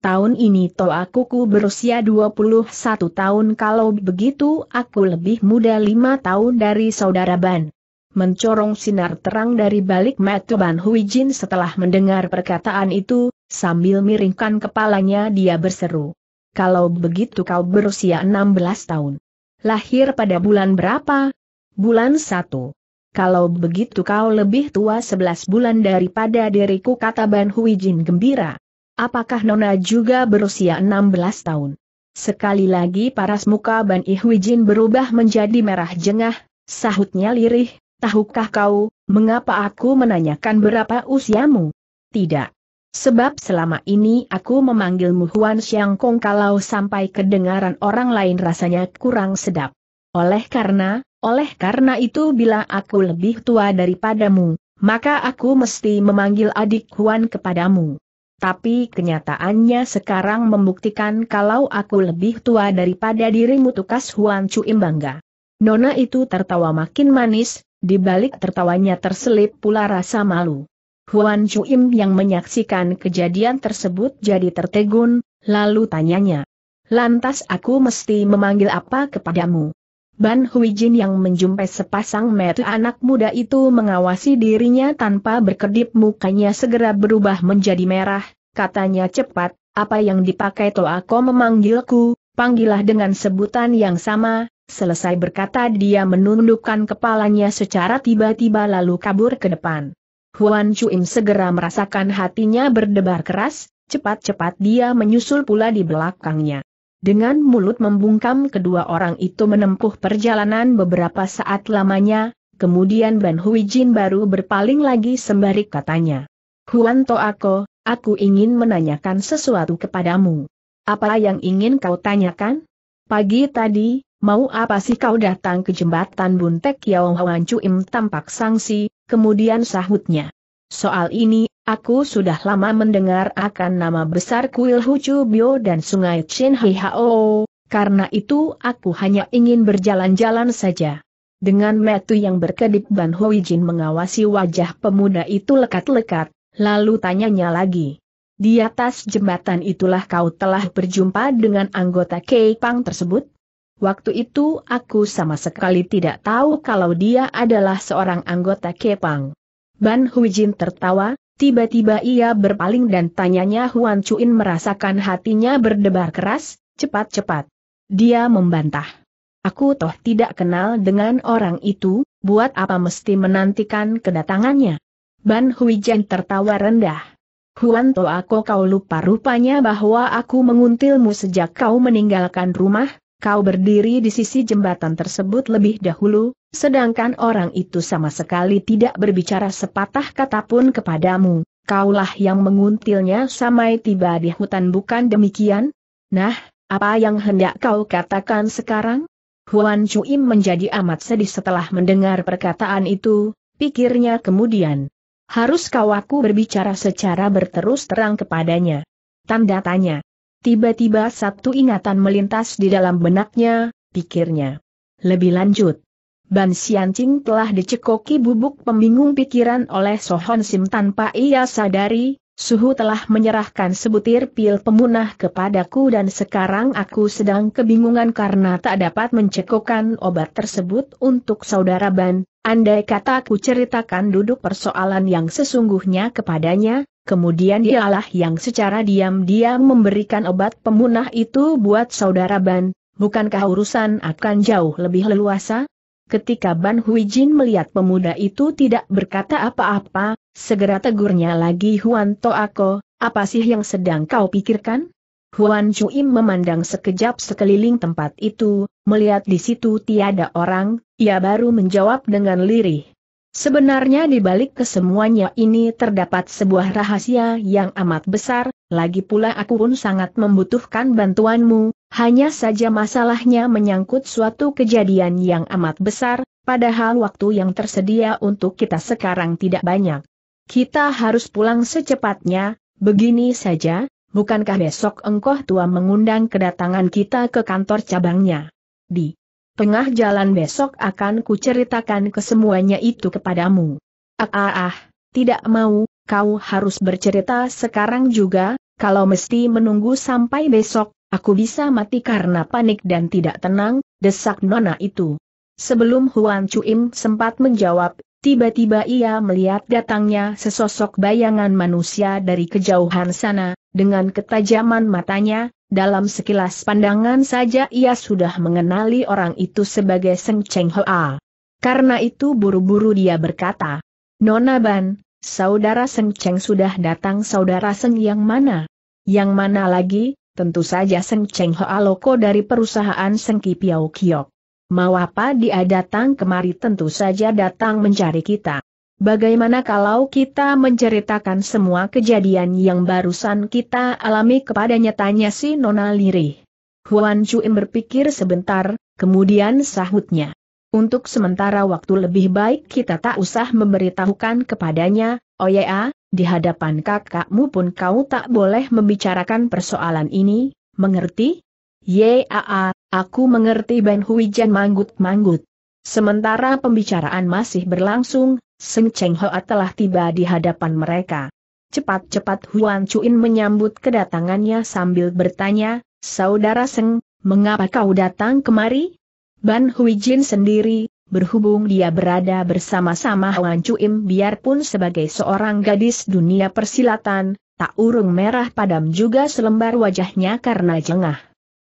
tahun ini aku ku berusia 21 tahun kalau begitu aku lebih muda 5 tahun dari saudara Ban. Mencorong sinar terang dari balik mata Ban Huijin setelah mendengar perkataan itu, sambil miringkan kepalanya dia berseru. Kalau begitu kau berusia 16 tahun. Lahir pada bulan berapa? Bulan 1. Kalau begitu kau lebih tua 11 bulan daripada diriku kata Ban Huijin gembira. Apakah Nona juga berusia 16 tahun? Sekali lagi paras muka Ban Ihwijin berubah menjadi merah jengah, sahutnya lirih, tahukah kau, mengapa aku menanyakan berapa usiamu? Tidak. Sebab selama ini aku memanggilmu Huan Xiang Kong kalau sampai kedengaran orang lain rasanya kurang sedap. Oleh karena, oleh karena itu bila aku lebih tua daripadamu, maka aku mesti memanggil adik Huan kepadamu tapi kenyataannya sekarang membuktikan kalau aku lebih tua daripada dirimu tukas Huan Chu Imbangga. Nona itu tertawa makin manis, di balik tertawanya terselip pula rasa malu. Huan Chu Im yang menyaksikan kejadian tersebut jadi tertegun, lalu tanyanya. Lantas aku mesti memanggil apa kepadamu? Ban Hui Jin yang menjumpai sepasang mata anak muda itu mengawasi dirinya tanpa berkedip mukanya segera berubah menjadi merah, katanya cepat, apa yang dipakai toa aku memanggilku, panggillah dengan sebutan yang sama, selesai berkata dia menundukkan kepalanya secara tiba-tiba lalu kabur ke depan. Huan Chuim segera merasakan hatinya berdebar keras, cepat-cepat dia menyusul pula di belakangnya. Dengan mulut membungkam kedua orang itu menempuh perjalanan beberapa saat lamanya, kemudian Ban Hui Jin baru berpaling lagi sembari katanya. Huan Toako, aku ingin menanyakan sesuatu kepadamu. Apa yang ingin kau tanyakan? Pagi tadi, mau apa sih kau datang ke jembatan Buntek Yao Huan Im tampak sangsi, kemudian sahutnya. Soal ini Aku sudah lama mendengar akan nama besar kuil Hucu Bio dan sungai Chin Hi Hao, karena itu aku hanya ingin berjalan-jalan saja. Dengan metu yang berkedip Ban Hui Jin mengawasi wajah pemuda itu lekat-lekat, lalu tanyanya lagi. Di atas jembatan itulah kau telah berjumpa dengan anggota Kei Pang tersebut? Waktu itu aku sama sekali tidak tahu kalau dia adalah seorang anggota Kepang. Ban Jin tertawa, Tiba-tiba ia berpaling dan tanyanya Huan cuin merasakan hatinya berdebar keras, cepat-cepat. Dia membantah. Aku toh tidak kenal dengan orang itu, buat apa mesti menantikan kedatangannya? Ban Hui Jen tertawa rendah. Huan Toa kau lupa rupanya bahwa aku menguntilmu sejak kau meninggalkan rumah, Kau berdiri di sisi jembatan tersebut lebih dahulu, sedangkan orang itu sama sekali tidak berbicara sepatah kata pun kepadamu. Kaulah yang menguntilnya sampai tiba di hutan bukan demikian? Nah, apa yang hendak kau katakan sekarang? Huan Chuim menjadi amat sedih setelah mendengar perkataan itu, pikirnya kemudian. Harus kau aku berbicara secara berterus terang kepadanya. Tanda tanya. Tiba-tiba satu ingatan melintas di dalam benaknya, pikirnya. Lebih lanjut. Ban Xianqing telah dicekoki bubuk pembingung pikiran oleh Sohon Sim tanpa ia sadari, Suhu telah menyerahkan sebutir pil pemunah kepadaku dan sekarang aku sedang kebingungan karena tak dapat mencekokkan obat tersebut untuk saudara Ban, andai kata aku ceritakan duduk persoalan yang sesungguhnya kepadanya, kemudian dialah yang secara diam-diam memberikan obat pemunah itu buat saudara Ban, bukankah urusan akan jauh lebih leluasa? Ketika Ban Huijin melihat pemuda itu tidak berkata apa-apa, segera tegurnya lagi Huan Toako, apa sih yang sedang kau pikirkan? Huan Chuim memandang sekejap sekeliling tempat itu, melihat di situ tiada orang, ia baru menjawab dengan lirih. Sebenarnya di balik kesemuanya ini terdapat sebuah rahasia yang amat besar, lagi pula aku pun sangat membutuhkan bantuanmu, hanya saja masalahnya menyangkut suatu kejadian yang amat besar, padahal waktu yang tersedia untuk kita sekarang tidak banyak. Kita harus pulang secepatnya, begini saja, bukankah besok engkau tua mengundang kedatangan kita ke kantor cabangnya? Di Tengah jalan besok akan kuceritakan kesemuanya itu kepadamu. Ah ah ah, tidak mau, kau harus bercerita sekarang juga, kalau mesti menunggu sampai besok, aku bisa mati karena panik dan tidak tenang, desak Nona itu. Sebelum Huan Chuim sempat menjawab, tiba-tiba ia melihat datangnya sesosok bayangan manusia dari kejauhan sana, dengan ketajaman matanya, dalam sekilas pandangan saja ia sudah mengenali orang itu sebagai Seng Cheng Hoa. Karena itu buru-buru dia berkata, Nona Ban, saudara Seng Cheng sudah datang saudara Seng yang mana? Yang mana lagi, tentu saja Seng Cheng Hoa Loko dari perusahaan Seng Piao Kiok. Mau apa dia datang kemari tentu saja datang mencari kita. Bagaimana kalau kita menceritakan semua kejadian yang barusan kita alami kepadanya tanya si Nona Lirih. Huan Chuim berpikir sebentar, kemudian sahutnya. Untuk sementara waktu lebih baik kita tak usah memberitahukan kepadanya, oh ya, ah, di hadapan kakakmu pun kau tak boleh membicarakan persoalan ini, mengerti? yeah, ah, aku mengerti Ben Huijan manggut-manggut. Sementara pembicaraan masih berlangsung, Seng Cheng Hoa telah tiba di hadapan mereka. Cepat-cepat Huan Chuin menyambut kedatangannya sambil bertanya, Saudara Seng, mengapa kau datang kemari? Ban Hui Jin sendiri, berhubung dia berada bersama-sama Huan Chuin biarpun sebagai seorang gadis dunia persilatan, tak urung merah padam juga selembar wajahnya karena jengah.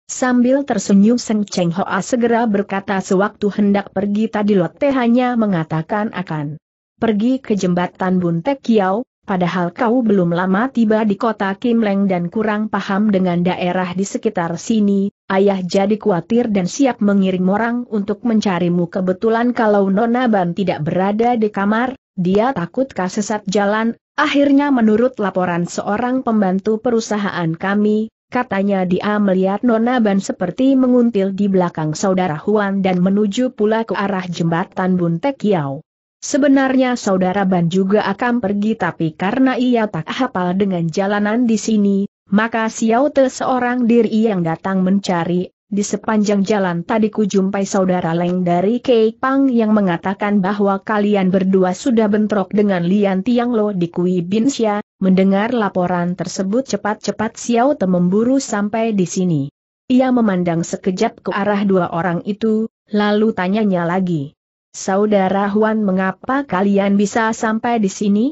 Sambil tersenyum Seng Cheng Hoa segera berkata sewaktu hendak pergi tadi Lotte hanya mengatakan akan pergi ke jembatan Buntek Kiau, padahal kau belum lama tiba di kota Kim Leng dan kurang paham dengan daerah di sekitar sini, ayah jadi khawatir dan siap mengirim orang untuk mencarimu kebetulan kalau Nona Ban tidak berada di kamar, dia takut kasesat jalan, akhirnya menurut laporan seorang pembantu perusahaan kami, Katanya dia melihat Nona Ban seperti menguntil di belakang saudara Huan dan menuju pula ke arah jembatan Buntek Yau. Sebenarnya saudara Ban juga akan pergi tapi karena ia tak hafal dengan jalanan di sini, maka Xiao Te seorang diri yang datang mencari, di sepanjang jalan tadi kujumpai saudara Leng dari Kei Pang yang mengatakan bahwa kalian berdua sudah bentrok dengan Lian Tiang Lo di Kui Bin Xia. Mendengar laporan tersebut cepat-cepat Xiao Te memburu sampai di sini. Ia memandang sekejap ke arah dua orang itu, lalu tanyanya lagi. Saudara Huan mengapa kalian bisa sampai di sini?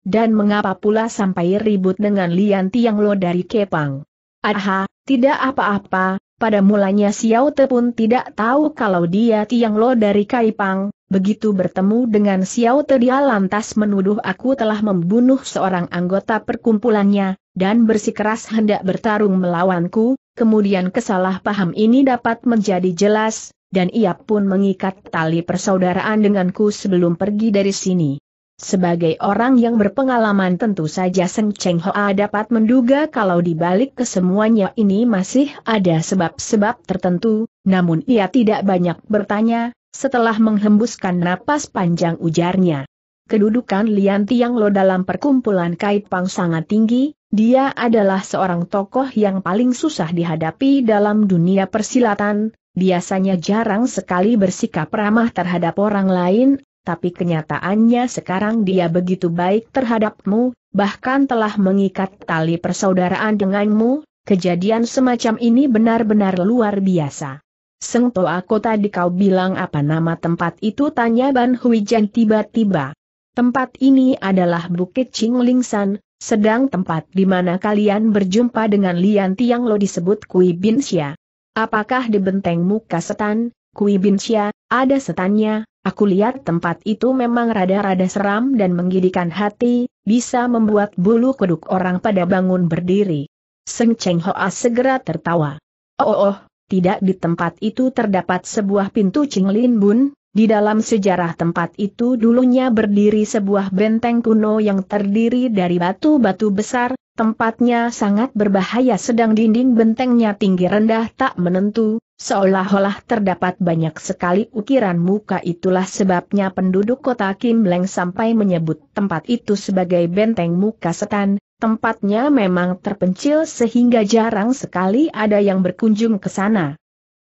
Dan mengapa pula sampai ribut dengan Lian Tiang Lo dari Kepang? Aha, tidak apa-apa, pada mulanya Xiao Te pun tidak tahu kalau dia Tiang Lo dari Kaipang, begitu bertemu dengan Xiao Te dia lantas menuduh aku telah membunuh seorang anggota perkumpulannya, dan bersikeras hendak bertarung melawanku, kemudian kesalahpaham ini dapat menjadi jelas, dan ia pun mengikat tali persaudaraan denganku sebelum pergi dari sini. Sebagai orang yang berpengalaman tentu saja Seng Cheng Hoa dapat menduga kalau di balik kesemuanya ini masih ada sebab-sebab tertentu, namun ia tidak banyak bertanya, setelah menghembuskan napas panjang ujarnya. Kedudukan Lian Tiang Lo dalam perkumpulan Kait Pang sangat tinggi, dia adalah seorang tokoh yang paling susah dihadapi dalam dunia persilatan, biasanya jarang sekali bersikap ramah terhadap orang lain, tapi kenyataannya sekarang dia begitu baik terhadapmu, bahkan telah mengikat tali persaudaraan denganmu, kejadian semacam ini benar-benar luar biasa. Seng Toa Kota tadi kau bilang apa nama tempat itu tanya Ban Huijan tiba-tiba. Tempat ini adalah Bukit San, sedang tempat di mana kalian berjumpa dengan Lian Tiang Lo disebut Kui Bin Xia. Apakah di benteng muka setan, Kui Bin Xia, ada setannya, Aku lihat tempat itu memang rada-rada seram dan menggidikan hati, bisa membuat bulu kuduk orang pada bangun berdiri. Seng Cheng Hoa segera tertawa. Oh, oh, oh tidak di tempat itu terdapat sebuah pintu Lin Bun, di dalam sejarah tempat itu dulunya berdiri sebuah benteng kuno yang terdiri dari batu-batu besar, Tempatnya sangat berbahaya sedang dinding bentengnya tinggi rendah tak menentu, seolah-olah terdapat banyak sekali ukiran muka itulah sebabnya penduduk kota Kim Leng sampai menyebut tempat itu sebagai benteng muka setan, tempatnya memang terpencil sehingga jarang sekali ada yang berkunjung ke sana.